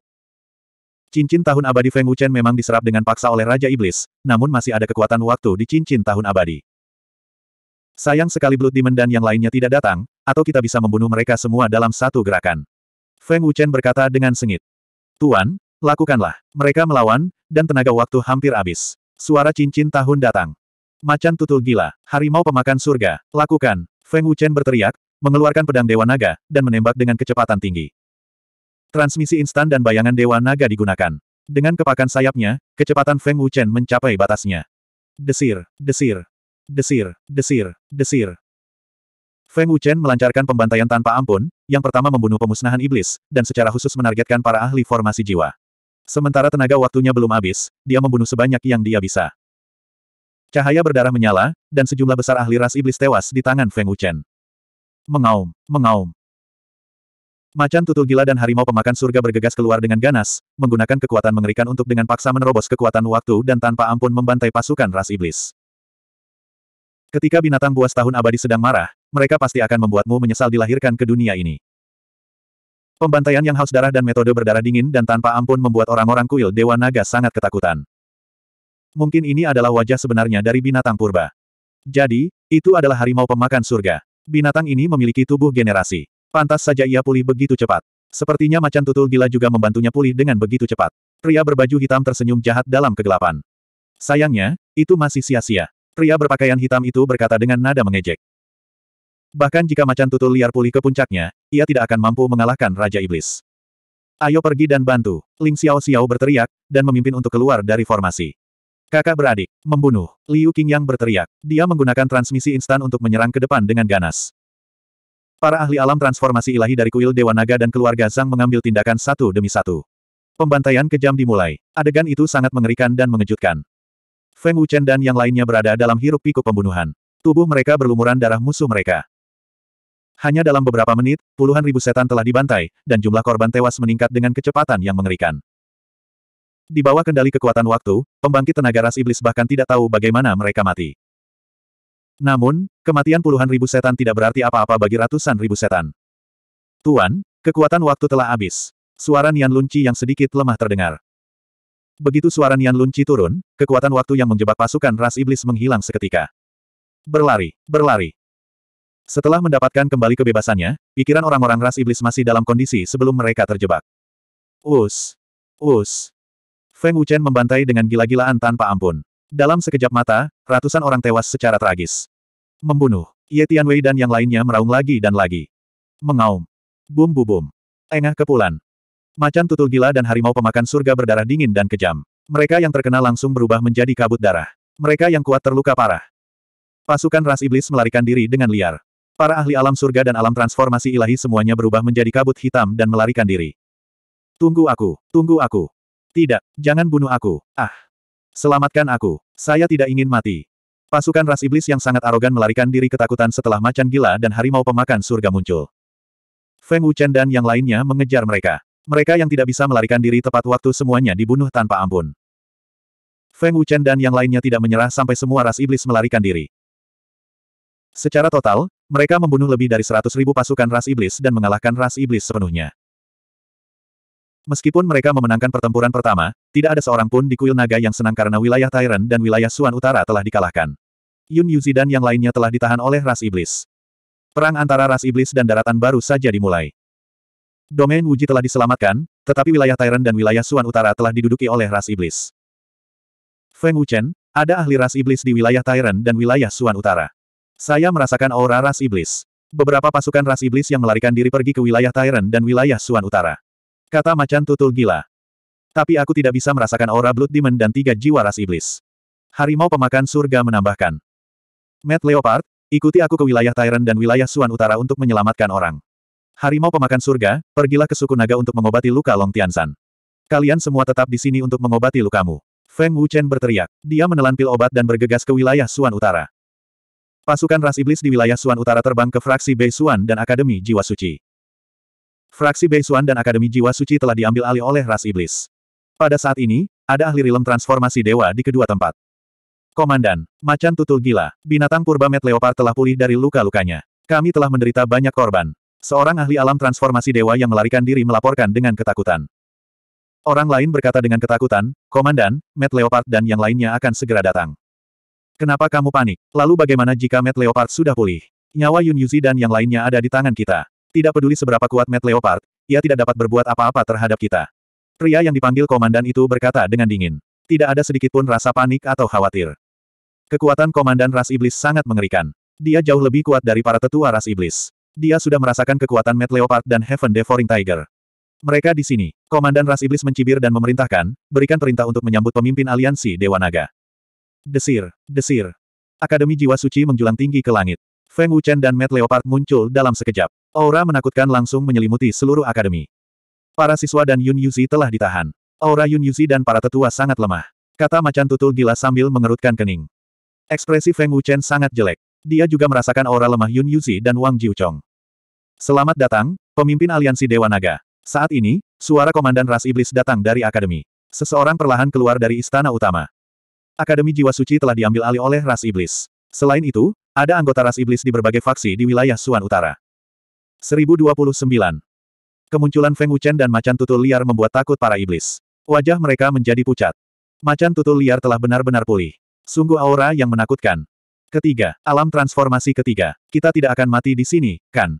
Cincin tahun abadi Feng Wuchen memang diserap dengan paksa oleh Raja Iblis, namun masih ada kekuatan waktu di cincin tahun abadi. Sayang sekali Blood Demon dan yang lainnya tidak datang, atau kita bisa membunuh mereka semua dalam satu gerakan. Feng Wuchen berkata dengan sengit. Tuan, lakukanlah. Mereka melawan, dan tenaga waktu hampir habis. Suara cincin tahun datang. Macan tutul gila, harimau pemakan surga, lakukan. Feng Wuchen berteriak, mengeluarkan pedang Dewa Naga, dan menembak dengan kecepatan tinggi. Transmisi instan dan bayangan Dewa Naga digunakan. Dengan kepakan sayapnya, kecepatan Feng Wuchen mencapai batasnya. Desir, desir, desir, desir, desir. Feng Wuchen melancarkan pembantaian tanpa ampun, yang pertama membunuh pemusnahan iblis, dan secara khusus menargetkan para ahli formasi jiwa. Sementara tenaga waktunya belum habis, dia membunuh sebanyak yang dia bisa. Cahaya berdarah menyala, dan sejumlah besar ahli ras iblis tewas di tangan Feng Wuchen. Mengaum, mengaum. Macan tutul gila dan harimau pemakan surga bergegas keluar dengan ganas, menggunakan kekuatan mengerikan untuk dengan paksa menerobos kekuatan waktu dan tanpa ampun membantai pasukan ras iblis. Ketika binatang buas tahun abadi sedang marah, mereka pasti akan membuatmu menyesal dilahirkan ke dunia ini. Pembantaian yang haus darah dan metode berdarah dingin dan tanpa ampun membuat orang-orang kuil Dewa Naga sangat ketakutan. Mungkin ini adalah wajah sebenarnya dari binatang purba. Jadi, itu adalah harimau pemakan surga. Binatang ini memiliki tubuh generasi. Pantas saja ia pulih begitu cepat. Sepertinya macan tutul gila juga membantunya pulih dengan begitu cepat. Pria berbaju hitam tersenyum jahat dalam kegelapan. Sayangnya, itu masih sia-sia. Pria berpakaian hitam itu berkata dengan nada mengejek. Bahkan jika macan tutul liar pulih ke puncaknya, ia tidak akan mampu mengalahkan Raja Iblis. Ayo pergi dan bantu. Ling Xiao Xiao berteriak, dan memimpin untuk keluar dari formasi. Kakak beradik, membunuh. Liu Qingyang berteriak. Dia menggunakan transmisi instan untuk menyerang ke depan dengan ganas. Para ahli alam transformasi ilahi dari kuil Dewa Naga dan keluarga Zhang mengambil tindakan satu demi satu. Pembantaian kejam dimulai. Adegan itu sangat mengerikan dan mengejutkan. Feng Wuchen dan yang lainnya berada dalam hiruk pikuk pembunuhan. Tubuh mereka berlumuran darah musuh mereka. Hanya dalam beberapa menit, puluhan ribu setan telah dibantai, dan jumlah korban tewas meningkat dengan kecepatan yang mengerikan. Di bawah kendali kekuatan waktu, pembangkit tenaga ras iblis bahkan tidak tahu bagaimana mereka mati. Namun, kematian puluhan ribu setan tidak berarti apa-apa bagi ratusan ribu setan. Tuan, kekuatan waktu telah habis. Suara Nian Lunci yang sedikit lemah terdengar. Begitu suara Nian Lunci turun, kekuatan waktu yang menjebak pasukan ras iblis menghilang seketika. Berlari, berlari. Setelah mendapatkan kembali kebebasannya, pikiran orang-orang ras iblis masih dalam kondisi sebelum mereka terjebak. Us. Us. Feng Wuchen membantai dengan gila-gilaan tanpa ampun. Dalam sekejap mata, ratusan orang tewas secara tragis. Membunuh. Ye Tianwei dan yang lainnya meraung lagi dan lagi. Mengaum. Bum bu bum. Engah kepulan. Macan tutul gila dan harimau pemakan surga berdarah dingin dan kejam. Mereka yang terkena langsung berubah menjadi kabut darah. Mereka yang kuat terluka parah. Pasukan ras iblis melarikan diri dengan liar. Para ahli alam surga dan alam transformasi ilahi semuanya berubah menjadi kabut hitam dan melarikan diri. Tunggu aku, tunggu aku. Tidak, jangan bunuh aku. Ah. Selamatkan aku. Saya tidak ingin mati. Pasukan ras iblis yang sangat arogan melarikan diri ketakutan setelah macan gila dan harimau pemakan surga muncul. Feng Wuchen dan yang lainnya mengejar mereka. Mereka yang tidak bisa melarikan diri tepat waktu semuanya dibunuh tanpa ampun. Feng Wuchen dan yang lainnya tidak menyerah sampai semua ras iblis melarikan diri. Secara total, mereka membunuh lebih dari seratus ribu pasukan ras iblis dan mengalahkan ras iblis sepenuhnya. Meskipun mereka memenangkan pertempuran pertama, tidak ada seorang pun di kuil naga yang senang karena wilayah Tyrant dan wilayah Suan Utara telah dikalahkan. Yun Yuzi dan yang lainnya telah ditahan oleh ras iblis. Perang antara ras iblis dan daratan baru saja dimulai. Domain Wuji telah diselamatkan, tetapi wilayah Tyrant dan wilayah Suan Utara telah diduduki oleh ras iblis. Feng Wuchen, ada ahli ras iblis di wilayah Tyrant dan wilayah Suan Utara. Saya merasakan aura ras iblis. Beberapa pasukan ras iblis yang melarikan diri pergi ke wilayah Tyrant dan wilayah Suan Utara. Kata macan tutul gila. Tapi aku tidak bisa merasakan aura Blood Demon dan tiga jiwa ras iblis. Harimau pemakan surga menambahkan. Matt Leopard, ikuti aku ke wilayah Tyrant dan wilayah Suan Utara untuk menyelamatkan orang. Harimau pemakan surga, pergilah ke suku naga untuk mengobati luka Long Tiansan. Kalian semua tetap di sini untuk mengobati lukamu. Feng Wuchen berteriak. Dia menelan pil obat dan bergegas ke wilayah Suan Utara. Pasukan ras iblis di wilayah Suan Utara terbang ke fraksi Bei Suan dan Akademi Jiwa Suci. Fraksi Bei Suan dan Akademi Jiwa Suci telah diambil alih oleh ras iblis. Pada saat ini, ada ahli rilem transformasi dewa di kedua tempat. Komandan, macan tutul gila, binatang purba Met Leopard telah pulih dari luka-lukanya. Kami telah menderita banyak korban. Seorang ahli alam transformasi dewa yang melarikan diri melaporkan dengan ketakutan. Orang lain berkata dengan ketakutan, Komandan, Matt Leopard dan yang lainnya akan segera datang. Kenapa kamu panik? Lalu bagaimana jika Matt Leopard sudah pulih? Nyawa Yun Yuzi dan yang lainnya ada di tangan kita. Tidak peduli seberapa kuat Matt Leopard, ia tidak dapat berbuat apa-apa terhadap kita. Pria yang dipanggil komandan itu berkata dengan dingin. Tidak ada sedikitpun rasa panik atau khawatir. Kekuatan komandan ras iblis sangat mengerikan. Dia jauh lebih kuat dari para tetua ras iblis. Dia sudah merasakan kekuatan Matt Leopard dan Heaven Devouring Tiger. Mereka di sini. Komandan Ras Iblis mencibir dan memerintahkan, berikan perintah untuk menyambut pemimpin aliansi Dewa Naga. Desir, desir. Akademi Jiwa Suci menjulang tinggi ke langit. Feng Wuchen dan Matt Leopard muncul dalam sekejap. Aura menakutkan langsung menyelimuti seluruh akademi. Para siswa dan Yun Yuzi telah ditahan. Aura Yun Yuzi dan para tetua sangat lemah. Kata macan tutul gila sambil mengerutkan kening. Ekspresi Feng Wuchen sangat jelek. Dia juga merasakan aura lemah Yun Yuzi dan Wang Jiuchong. Selamat datang, pemimpin aliansi Dewa Naga. Saat ini, suara Komandan Ras Iblis datang dari Akademi. Seseorang perlahan keluar dari istana utama. Akademi Jiwa Suci telah diambil alih oleh Ras Iblis. Selain itu, ada anggota Ras Iblis di berbagai faksi di wilayah Suan Utara. 1029. Kemunculan Feng Wuchen dan macan tutul liar membuat takut para iblis. Wajah mereka menjadi pucat. Macan tutul liar telah benar-benar pulih. Sungguh aura yang menakutkan. Ketiga, alam transformasi ketiga. Kita tidak akan mati di sini, kan?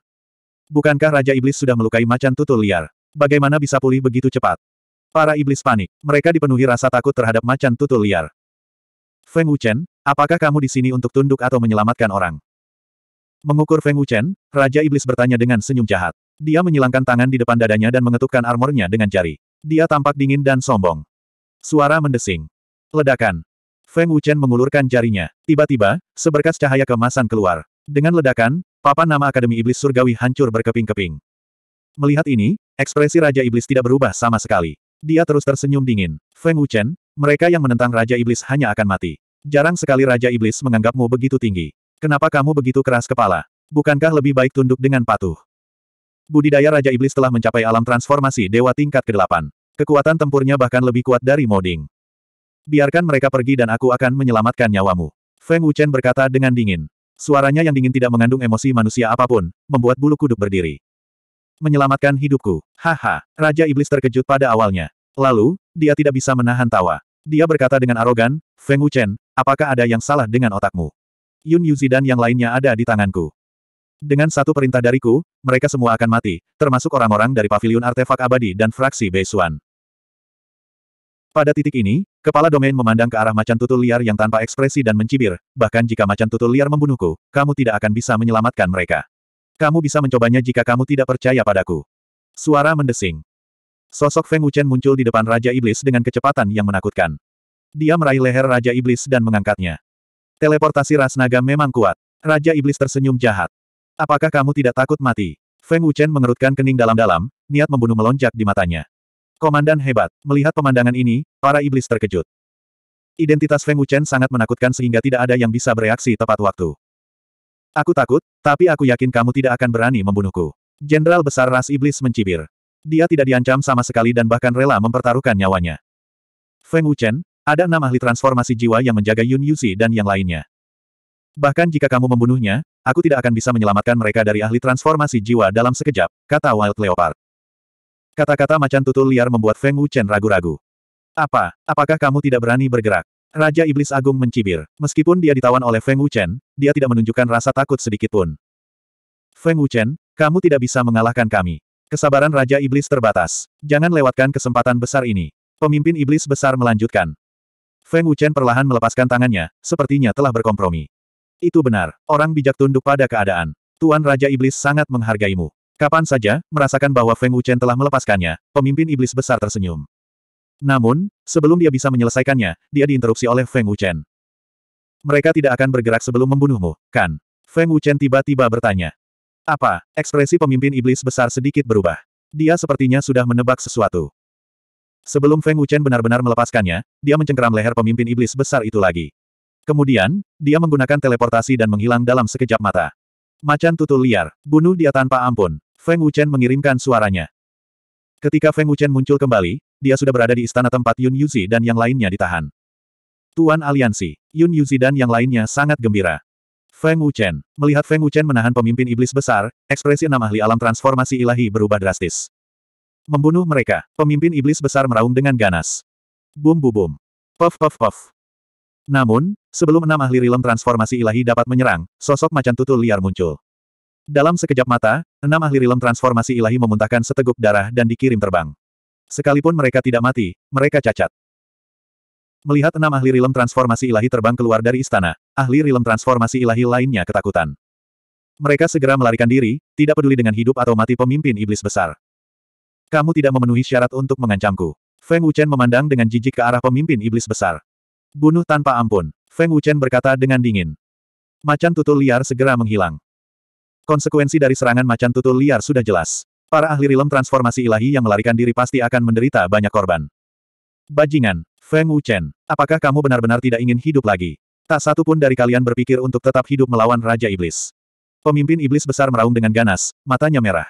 Bukankah Raja Iblis sudah melukai macan tutul liar? Bagaimana bisa pulih begitu cepat? Para iblis panik. Mereka dipenuhi rasa takut terhadap macan tutul liar. Feng Wuchen, apakah kamu di sini untuk tunduk atau menyelamatkan orang? Mengukur Feng Wuchen, Raja Iblis bertanya dengan senyum jahat. Dia menyilangkan tangan di depan dadanya dan mengetukkan armornya dengan jari. Dia tampak dingin dan sombong. Suara mendesing. Ledakan. Feng Wuchen mengulurkan jarinya. Tiba-tiba, seberkas cahaya kemasan keluar. Dengan ledakan, papan nama Akademi Iblis Surgawi hancur berkeping-keping. Melihat ini, ekspresi Raja Iblis tidak berubah sama sekali. Dia terus tersenyum dingin. Feng Wuchen, mereka yang menentang Raja Iblis hanya akan mati. Jarang sekali Raja Iblis menganggapmu begitu tinggi. Kenapa kamu begitu keras kepala? Bukankah lebih baik tunduk dengan patuh? Budidaya Raja Iblis telah mencapai alam transformasi Dewa tingkat ke-8. Kekuatan tempurnya bahkan lebih kuat dari Moding. Biarkan mereka pergi dan aku akan menyelamatkan nyawamu. Feng Wuchen berkata dengan dingin. Suaranya yang dingin tidak mengandung emosi manusia apapun, membuat bulu kuduk berdiri. Menyelamatkan hidupku. Haha, Raja Iblis terkejut pada awalnya. Lalu, dia tidak bisa menahan tawa. Dia berkata dengan arogan, Feng Wuchen, apakah ada yang salah dengan otakmu? Yun Yuzi dan yang lainnya ada di tanganku. Dengan satu perintah dariku, mereka semua akan mati, termasuk orang-orang dari Paviliun artefak abadi dan fraksi Beisuan. Pada titik ini, Kepala domain memandang ke arah macan tutul liar yang tanpa ekspresi dan mencibir, bahkan jika macan tutul liar membunuhku, kamu tidak akan bisa menyelamatkan mereka. Kamu bisa mencobanya jika kamu tidak percaya padaku. Suara mendesing. Sosok Feng Wuchen muncul di depan Raja Iblis dengan kecepatan yang menakutkan. Dia meraih leher Raja Iblis dan mengangkatnya. Teleportasi ras naga memang kuat. Raja Iblis tersenyum jahat. Apakah kamu tidak takut mati? Feng Wuchen mengerutkan kening dalam-dalam, niat membunuh melonjak di matanya. Komandan hebat. Melihat pemandangan ini, para iblis terkejut. Identitas Feng Wuchen sangat menakutkan sehingga tidak ada yang bisa bereaksi tepat waktu. Aku takut, tapi aku yakin kamu tidak akan berani membunuhku. Jenderal besar ras iblis mencibir. Dia tidak diancam sama sekali dan bahkan rela mempertaruhkan nyawanya. Feng Wuchen, ada enam ahli transformasi jiwa yang menjaga Yun Yuzi dan yang lainnya. Bahkan jika kamu membunuhnya, aku tidak akan bisa menyelamatkan mereka dari ahli transformasi jiwa dalam sekejap, kata Wild Leopard. Kata-kata macan tutul liar membuat Feng Wuchen ragu-ragu. Apa, apakah kamu tidak berani bergerak? Raja Iblis Agung mencibir. Meskipun dia ditawan oleh Feng Wuchen, dia tidak menunjukkan rasa takut sedikitpun. Feng Wuchen, kamu tidak bisa mengalahkan kami. Kesabaran Raja Iblis terbatas. Jangan lewatkan kesempatan besar ini. Pemimpin Iblis besar melanjutkan. Feng Wuchen perlahan melepaskan tangannya, sepertinya telah berkompromi. Itu benar, orang bijak tunduk pada keadaan. Tuan Raja Iblis sangat menghargaimu. Kapan saja, merasakan bahwa Feng Wuchen telah melepaskannya, pemimpin iblis besar tersenyum. Namun, sebelum dia bisa menyelesaikannya, dia diinterupsi oleh Feng Wuchen. Mereka tidak akan bergerak sebelum membunuhmu, kan? Feng Wuchen tiba-tiba bertanya. Apa? Ekspresi pemimpin iblis besar sedikit berubah. Dia sepertinya sudah menebak sesuatu. Sebelum Feng Wuchen benar-benar melepaskannya, dia mencengkeram leher pemimpin iblis besar itu lagi. Kemudian, dia menggunakan teleportasi dan menghilang dalam sekejap mata. Macan tutul liar, bunuh dia tanpa ampun. Feng Wuchen mengirimkan suaranya. Ketika Feng Wuchen muncul kembali, dia sudah berada di istana tempat Yun Yuzi dan yang lainnya ditahan. Tuan Aliansi, Yun Yuzi dan yang lainnya sangat gembira. Feng Wuchen, melihat Feng Wuchen menahan pemimpin iblis besar, ekspresi enam ahli alam transformasi ilahi berubah drastis. Membunuh mereka, pemimpin iblis besar meraung dengan ganas. Bum bum bum. Puff puff puff. Namun, sebelum enam ahli rilem transformasi ilahi dapat menyerang, sosok macan tutul liar muncul. Dalam sekejap mata, enam ahli rilem transformasi ilahi memuntahkan seteguk darah dan dikirim terbang. Sekalipun mereka tidak mati, mereka cacat. Melihat enam ahli rilem transformasi ilahi terbang keluar dari istana, ahli rilem transformasi ilahi lainnya ketakutan. Mereka segera melarikan diri, tidak peduli dengan hidup atau mati pemimpin iblis besar. Kamu tidak memenuhi syarat untuk mengancamku. Feng Wuchen memandang dengan jijik ke arah pemimpin iblis besar. Bunuh tanpa ampun, Feng Wuchen berkata dengan dingin. Macan tutul liar segera menghilang. Konsekuensi dari serangan macan tutul liar sudah jelas. Para ahli rilem transformasi ilahi yang melarikan diri pasti akan menderita banyak korban. Bajingan, Feng Wuchen, apakah kamu benar-benar tidak ingin hidup lagi? Tak satu pun dari kalian berpikir untuk tetap hidup melawan Raja Iblis. Pemimpin Iblis besar meraung dengan ganas, matanya merah.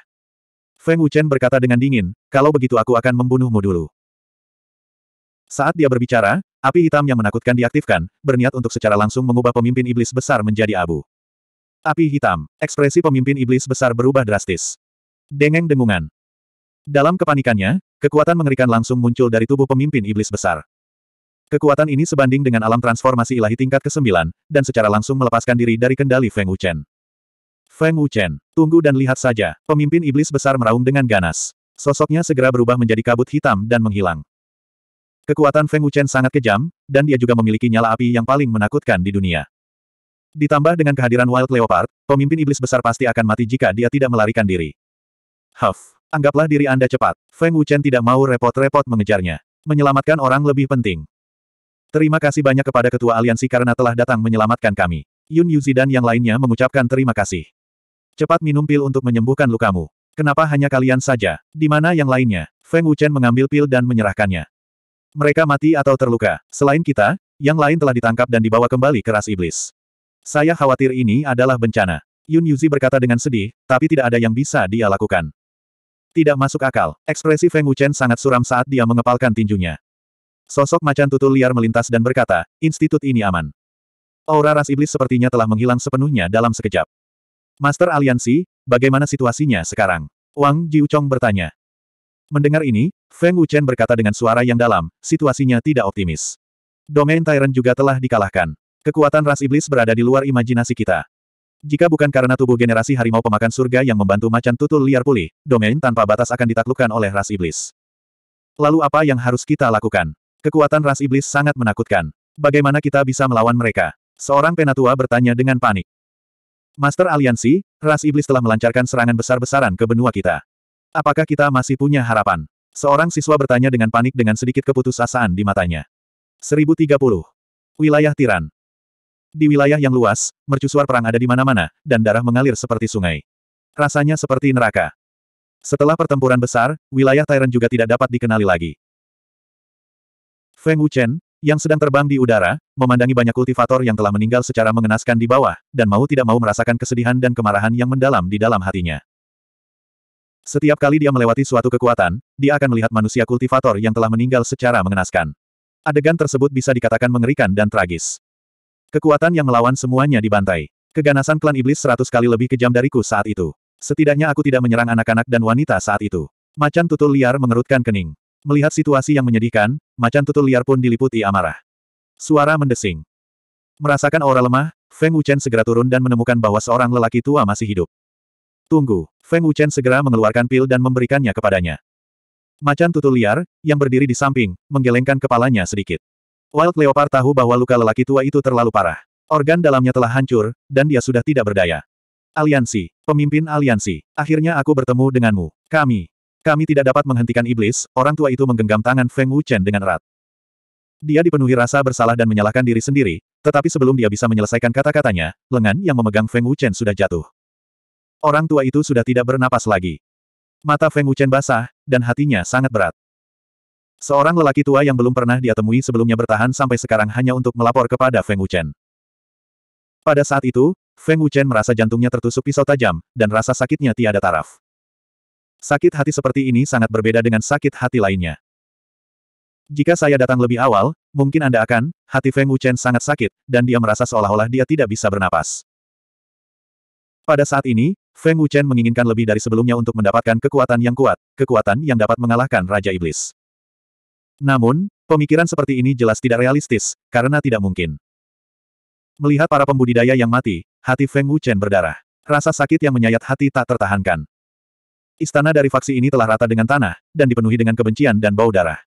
Feng Wuchen berkata dengan dingin, kalau begitu aku akan membunuhmu dulu. Saat dia berbicara, api hitam yang menakutkan diaktifkan, berniat untuk secara langsung mengubah pemimpin Iblis besar menjadi abu. Api hitam. Ekspresi pemimpin iblis besar berubah drastis. Dengeng dengungan. Dalam kepanikannya, kekuatan mengerikan langsung muncul dari tubuh pemimpin iblis besar. Kekuatan ini sebanding dengan alam transformasi ilahi tingkat ke-9, dan secara langsung melepaskan diri dari kendali Feng Wuchen. Feng Wuchen, tunggu dan lihat saja, pemimpin iblis besar meraung dengan ganas. Sosoknya segera berubah menjadi kabut hitam dan menghilang. Kekuatan Feng Wuchen sangat kejam, dan dia juga memiliki nyala api yang paling menakutkan di dunia. Ditambah dengan kehadiran Wild Leopard, pemimpin iblis besar pasti akan mati jika dia tidak melarikan diri. Huff, anggaplah diri Anda cepat. Feng Wuchen tidak mau repot-repot mengejarnya. Menyelamatkan orang lebih penting. Terima kasih banyak kepada Ketua Aliansi karena telah datang menyelamatkan kami. Yun Yuzi dan yang lainnya mengucapkan terima kasih. Cepat minum pil untuk menyembuhkan lukamu. Kenapa hanya kalian saja? Di mana yang lainnya? Feng Wuchen mengambil pil dan menyerahkannya. Mereka mati atau terluka. Selain kita, yang lain telah ditangkap dan dibawa kembali ke ras iblis. Saya khawatir ini adalah bencana. Yun Yuzi berkata dengan sedih, tapi tidak ada yang bisa dia lakukan. Tidak masuk akal, ekspresi Feng Wuchen sangat suram saat dia mengepalkan tinjunya. Sosok macan tutul liar melintas dan berkata, institut ini aman. Aura ras iblis sepertinya telah menghilang sepenuhnya dalam sekejap. Master Aliansi, bagaimana situasinya sekarang? Wang Jiuchong bertanya. Mendengar ini, Feng Wuchen berkata dengan suara yang dalam, situasinya tidak optimis. Domain Tyrant juga telah dikalahkan. Kekuatan ras iblis berada di luar imajinasi kita. Jika bukan karena tubuh generasi harimau pemakan surga yang membantu macan tutul liar pulih, domain tanpa batas akan ditaklukkan oleh ras iblis. Lalu apa yang harus kita lakukan? Kekuatan ras iblis sangat menakutkan. Bagaimana kita bisa melawan mereka? Seorang penatua bertanya dengan panik. Master Aliansi, ras iblis telah melancarkan serangan besar-besaran ke benua kita. Apakah kita masih punya harapan? Seorang siswa bertanya dengan panik dengan sedikit keputusasaan di matanya. 1030. Wilayah Tiran. Di wilayah yang luas, mercusuar perang ada di mana-mana, dan darah mengalir seperti sungai. Rasanya seperti neraka. Setelah pertempuran besar, wilayah Tyrant juga tidak dapat dikenali lagi. Feng Wuchen, yang sedang terbang di udara, memandangi banyak kultivator yang telah meninggal secara mengenaskan di bawah, dan mau tidak mau merasakan kesedihan dan kemarahan yang mendalam di dalam hatinya. Setiap kali dia melewati suatu kekuatan, dia akan melihat manusia kultivator yang telah meninggal secara mengenaskan. Adegan tersebut bisa dikatakan mengerikan dan tragis. Kekuatan yang melawan semuanya dibantai. Keganasan klan iblis seratus kali lebih kejam dariku saat itu. Setidaknya aku tidak menyerang anak-anak dan wanita saat itu. Macan tutul liar mengerutkan kening. Melihat situasi yang menyedihkan, macan tutul liar pun diliputi amarah. Suara mendesing. Merasakan aura lemah, Feng Wuchen segera turun dan menemukan bahwa seorang lelaki tua masih hidup. Tunggu, Feng Wuchen segera mengeluarkan pil dan memberikannya kepadanya. Macan tutul liar, yang berdiri di samping, menggelengkan kepalanya sedikit. Wild Leopard tahu bahwa luka lelaki tua itu terlalu parah. Organ dalamnya telah hancur, dan dia sudah tidak berdaya. Aliansi. Pemimpin aliansi. Akhirnya aku bertemu denganmu. Kami. Kami tidak dapat menghentikan iblis, orang tua itu menggenggam tangan Feng Wuchen dengan erat. Dia dipenuhi rasa bersalah dan menyalahkan diri sendiri, tetapi sebelum dia bisa menyelesaikan kata-katanya, lengan yang memegang Feng Wuchen sudah jatuh. Orang tua itu sudah tidak bernapas lagi. Mata Feng Wuchen basah, dan hatinya sangat berat. Seorang lelaki tua yang belum pernah dia temui sebelumnya bertahan sampai sekarang hanya untuk melapor kepada Feng Wuchen. Pada saat itu, Feng Wuchen merasa jantungnya tertusuk pisau tajam, dan rasa sakitnya tiada taraf. Sakit hati seperti ini sangat berbeda dengan sakit hati lainnya. Jika saya datang lebih awal, mungkin Anda akan, hati Feng Wuchen sangat sakit, dan dia merasa seolah-olah dia tidak bisa bernapas. Pada saat ini, Feng Wuchen menginginkan lebih dari sebelumnya untuk mendapatkan kekuatan yang kuat, kekuatan yang dapat mengalahkan Raja Iblis. Namun, pemikiran seperti ini jelas tidak realistis, karena tidak mungkin. Melihat para pembudidaya yang mati, hati Feng Wuchen berdarah. Rasa sakit yang menyayat hati tak tertahankan. Istana dari faksi ini telah rata dengan tanah, dan dipenuhi dengan kebencian dan bau darah.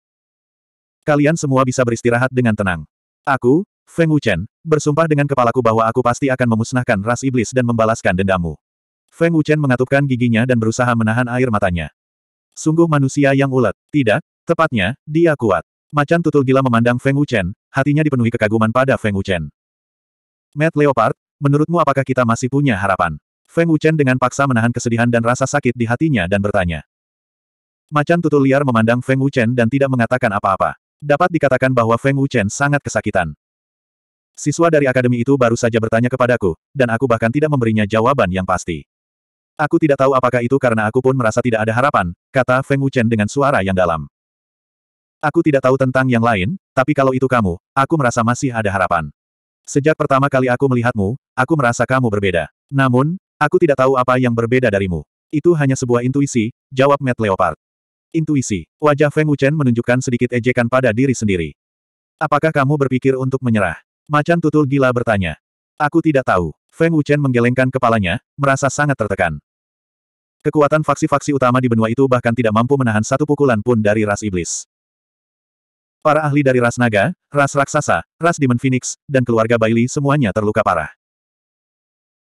Kalian semua bisa beristirahat dengan tenang. Aku, Feng Wuchen, bersumpah dengan kepalaku bahwa aku pasti akan memusnahkan ras iblis dan membalaskan dendammu. Feng Wuchen mengatupkan giginya dan berusaha menahan air matanya. Sungguh manusia yang ulet. Tidak, Tepatnya, dia kuat. Macan tutul gila memandang Feng Wuchen, hatinya dipenuhi kekaguman pada Feng Wuchen. Matt Leopard, menurutmu apakah kita masih punya harapan? Feng Wuchen dengan paksa menahan kesedihan dan rasa sakit di hatinya dan bertanya. Macan tutul liar memandang Feng Wuchen dan tidak mengatakan apa-apa. Dapat dikatakan bahwa Feng Wuchen sangat kesakitan. Siswa dari akademi itu baru saja bertanya kepadaku, dan aku bahkan tidak memberinya jawaban yang pasti. Aku tidak tahu apakah itu karena aku pun merasa tidak ada harapan, kata Feng Wuchen dengan suara yang dalam. Aku tidak tahu tentang yang lain, tapi kalau itu kamu, aku merasa masih ada harapan. Sejak pertama kali aku melihatmu, aku merasa kamu berbeda. Namun, aku tidak tahu apa yang berbeda darimu. Itu hanya sebuah intuisi, jawab Matt Leopard. Intuisi. Wajah Feng Wuchen menunjukkan sedikit ejekan pada diri sendiri. Apakah kamu berpikir untuk menyerah? Macan tutul gila bertanya. Aku tidak tahu. Feng Wuchen menggelengkan kepalanya, merasa sangat tertekan. Kekuatan faksi-faksi utama di benua itu bahkan tidak mampu menahan satu pukulan pun dari ras iblis. Para ahli dari ras naga, ras raksasa, ras Demon Phoenix, dan keluarga Bailey semuanya terluka parah.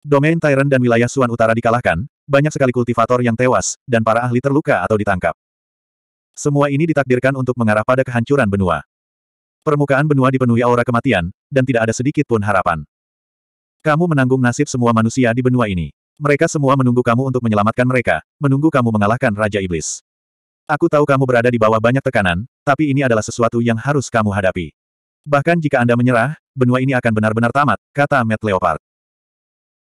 Domain Tyrant dan wilayah Suan Utara dikalahkan, banyak sekali kultivator yang tewas, dan para ahli terluka atau ditangkap. Semua ini ditakdirkan untuk mengarah pada kehancuran benua. Permukaan benua dipenuhi aura kematian, dan tidak ada sedikit pun harapan. Kamu menanggung nasib semua manusia di benua ini. Mereka semua menunggu kamu untuk menyelamatkan mereka, menunggu kamu mengalahkan Raja Iblis. Aku tahu kamu berada di bawah banyak tekanan, tapi ini adalah sesuatu yang harus kamu hadapi. Bahkan jika Anda menyerah, benua ini akan benar-benar tamat, kata Matt Leopard.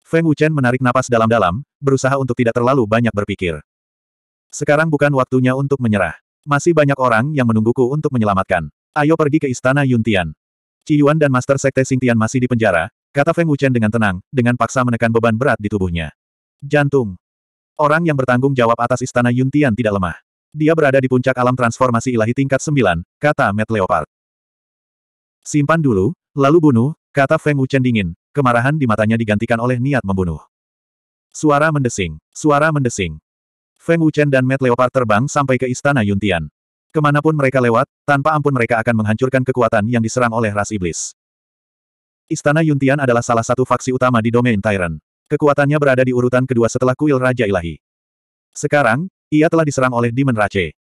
Feng Wuchen menarik napas dalam-dalam, berusaha untuk tidak terlalu banyak berpikir. Sekarang bukan waktunya untuk menyerah. Masih banyak orang yang menungguku untuk menyelamatkan. Ayo pergi ke istana Yuntian. Yuan dan Master Sekte Singtian masih di penjara, kata Feng Wuchen dengan tenang, dengan paksa menekan beban berat di tubuhnya. Jantung. Orang yang bertanggung jawab atas istana Yuntian tidak lemah. Dia berada di puncak alam transformasi ilahi tingkat 9, kata Matt Leopard. Simpan dulu, lalu bunuh, kata Feng Wuchen dingin, kemarahan di matanya digantikan oleh niat membunuh. Suara mendesing, suara mendesing. Feng Wuchen dan Matt Leopard terbang sampai ke istana Yuntian. Kemanapun mereka lewat, tanpa ampun mereka akan menghancurkan kekuatan yang diserang oleh ras iblis. Istana Yuntian adalah salah satu faksi utama di domain Tyrant. Kekuatannya berada di urutan kedua setelah kuil Raja Ilahi. Sekarang, ia telah diserang oleh Demon Rache.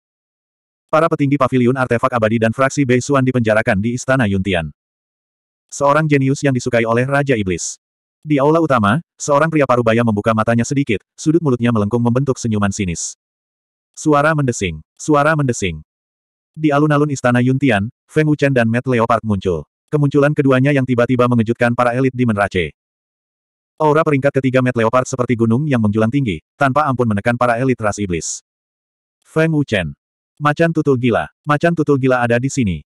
Para petinggi Paviliun artefak abadi dan fraksi Bei Beisuan dipenjarakan di Istana Yuntian. Seorang jenius yang disukai oleh Raja Iblis. Di aula utama, seorang pria parubaya membuka matanya sedikit, sudut mulutnya melengkung membentuk senyuman sinis. Suara mendesing, suara mendesing. Di alun-alun Istana Yuntian, Feng Wuchen dan Matt Leopard muncul. Kemunculan keduanya yang tiba-tiba mengejutkan para elit di Menrace. Aura peringkat ketiga Met Leopard seperti gunung yang menjulang tinggi, tanpa ampun menekan para elit ras iblis. Feng Wuchen. Macan tutul gila. Macan tutul gila ada di sini.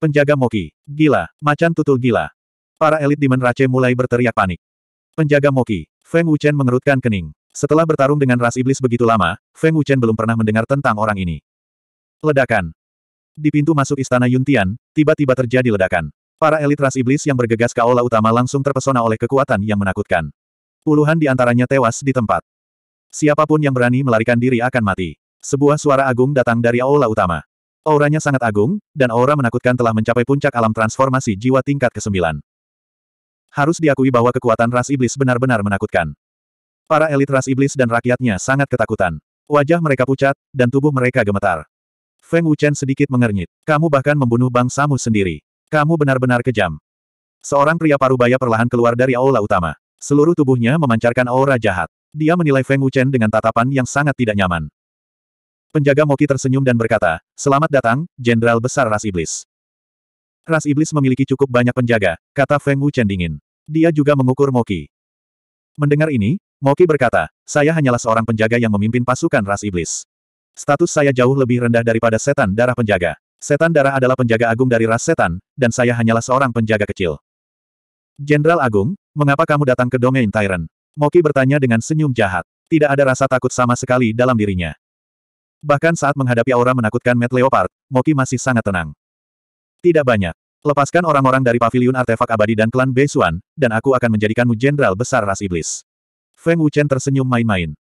Penjaga Moki. Gila. Macan tutul gila. Para elit Demon menrace mulai berteriak panik. Penjaga Moki. Feng Wuchen mengerutkan kening. Setelah bertarung dengan ras iblis begitu lama, Feng Wuchen belum pernah mendengar tentang orang ini. Ledakan. Di pintu masuk istana Yuntian, tiba-tiba terjadi ledakan. Para elit ras iblis yang bergegas ke aula utama langsung terpesona oleh kekuatan yang menakutkan. Puluhan di antaranya tewas di tempat. Siapapun yang berani melarikan diri akan mati. Sebuah suara agung datang dari aula utama. Auranya sangat agung, dan aura menakutkan telah mencapai puncak alam transformasi jiwa tingkat ke-9. Harus diakui bahwa kekuatan ras iblis benar-benar menakutkan. Para elit ras iblis dan rakyatnya sangat ketakutan. Wajah mereka pucat, dan tubuh mereka gemetar. Feng Wuchen sedikit mengernyit. Kamu bahkan membunuh bangsamu sendiri. Kamu benar-benar kejam. Seorang pria parubaya perlahan keluar dari aula utama. Seluruh tubuhnya memancarkan aura jahat. Dia menilai Feng Wuchen dengan tatapan yang sangat tidak nyaman. Penjaga Moki tersenyum dan berkata, Selamat datang, Jenderal Besar Ras Iblis. Ras Iblis memiliki cukup banyak penjaga, kata Feng Wuchen dingin. Dia juga mengukur Moki. Mendengar ini, Moki berkata, saya hanyalah seorang penjaga yang memimpin pasukan ras iblis. Status saya jauh lebih rendah daripada setan darah penjaga. Setan darah adalah penjaga agung dari ras setan, dan saya hanyalah seorang penjaga kecil. Jenderal Agung, mengapa kamu datang ke domain Tyrant? Moki bertanya dengan senyum jahat. Tidak ada rasa takut sama sekali dalam dirinya. Bahkan saat menghadapi aura menakutkan Matt Leopard, Moki masih sangat tenang. Tidak banyak. Lepaskan orang-orang dari Paviliun artefak abadi dan klan Beisuan, dan aku akan menjadikanmu jenderal besar ras iblis. Feng Wuchen tersenyum main-main.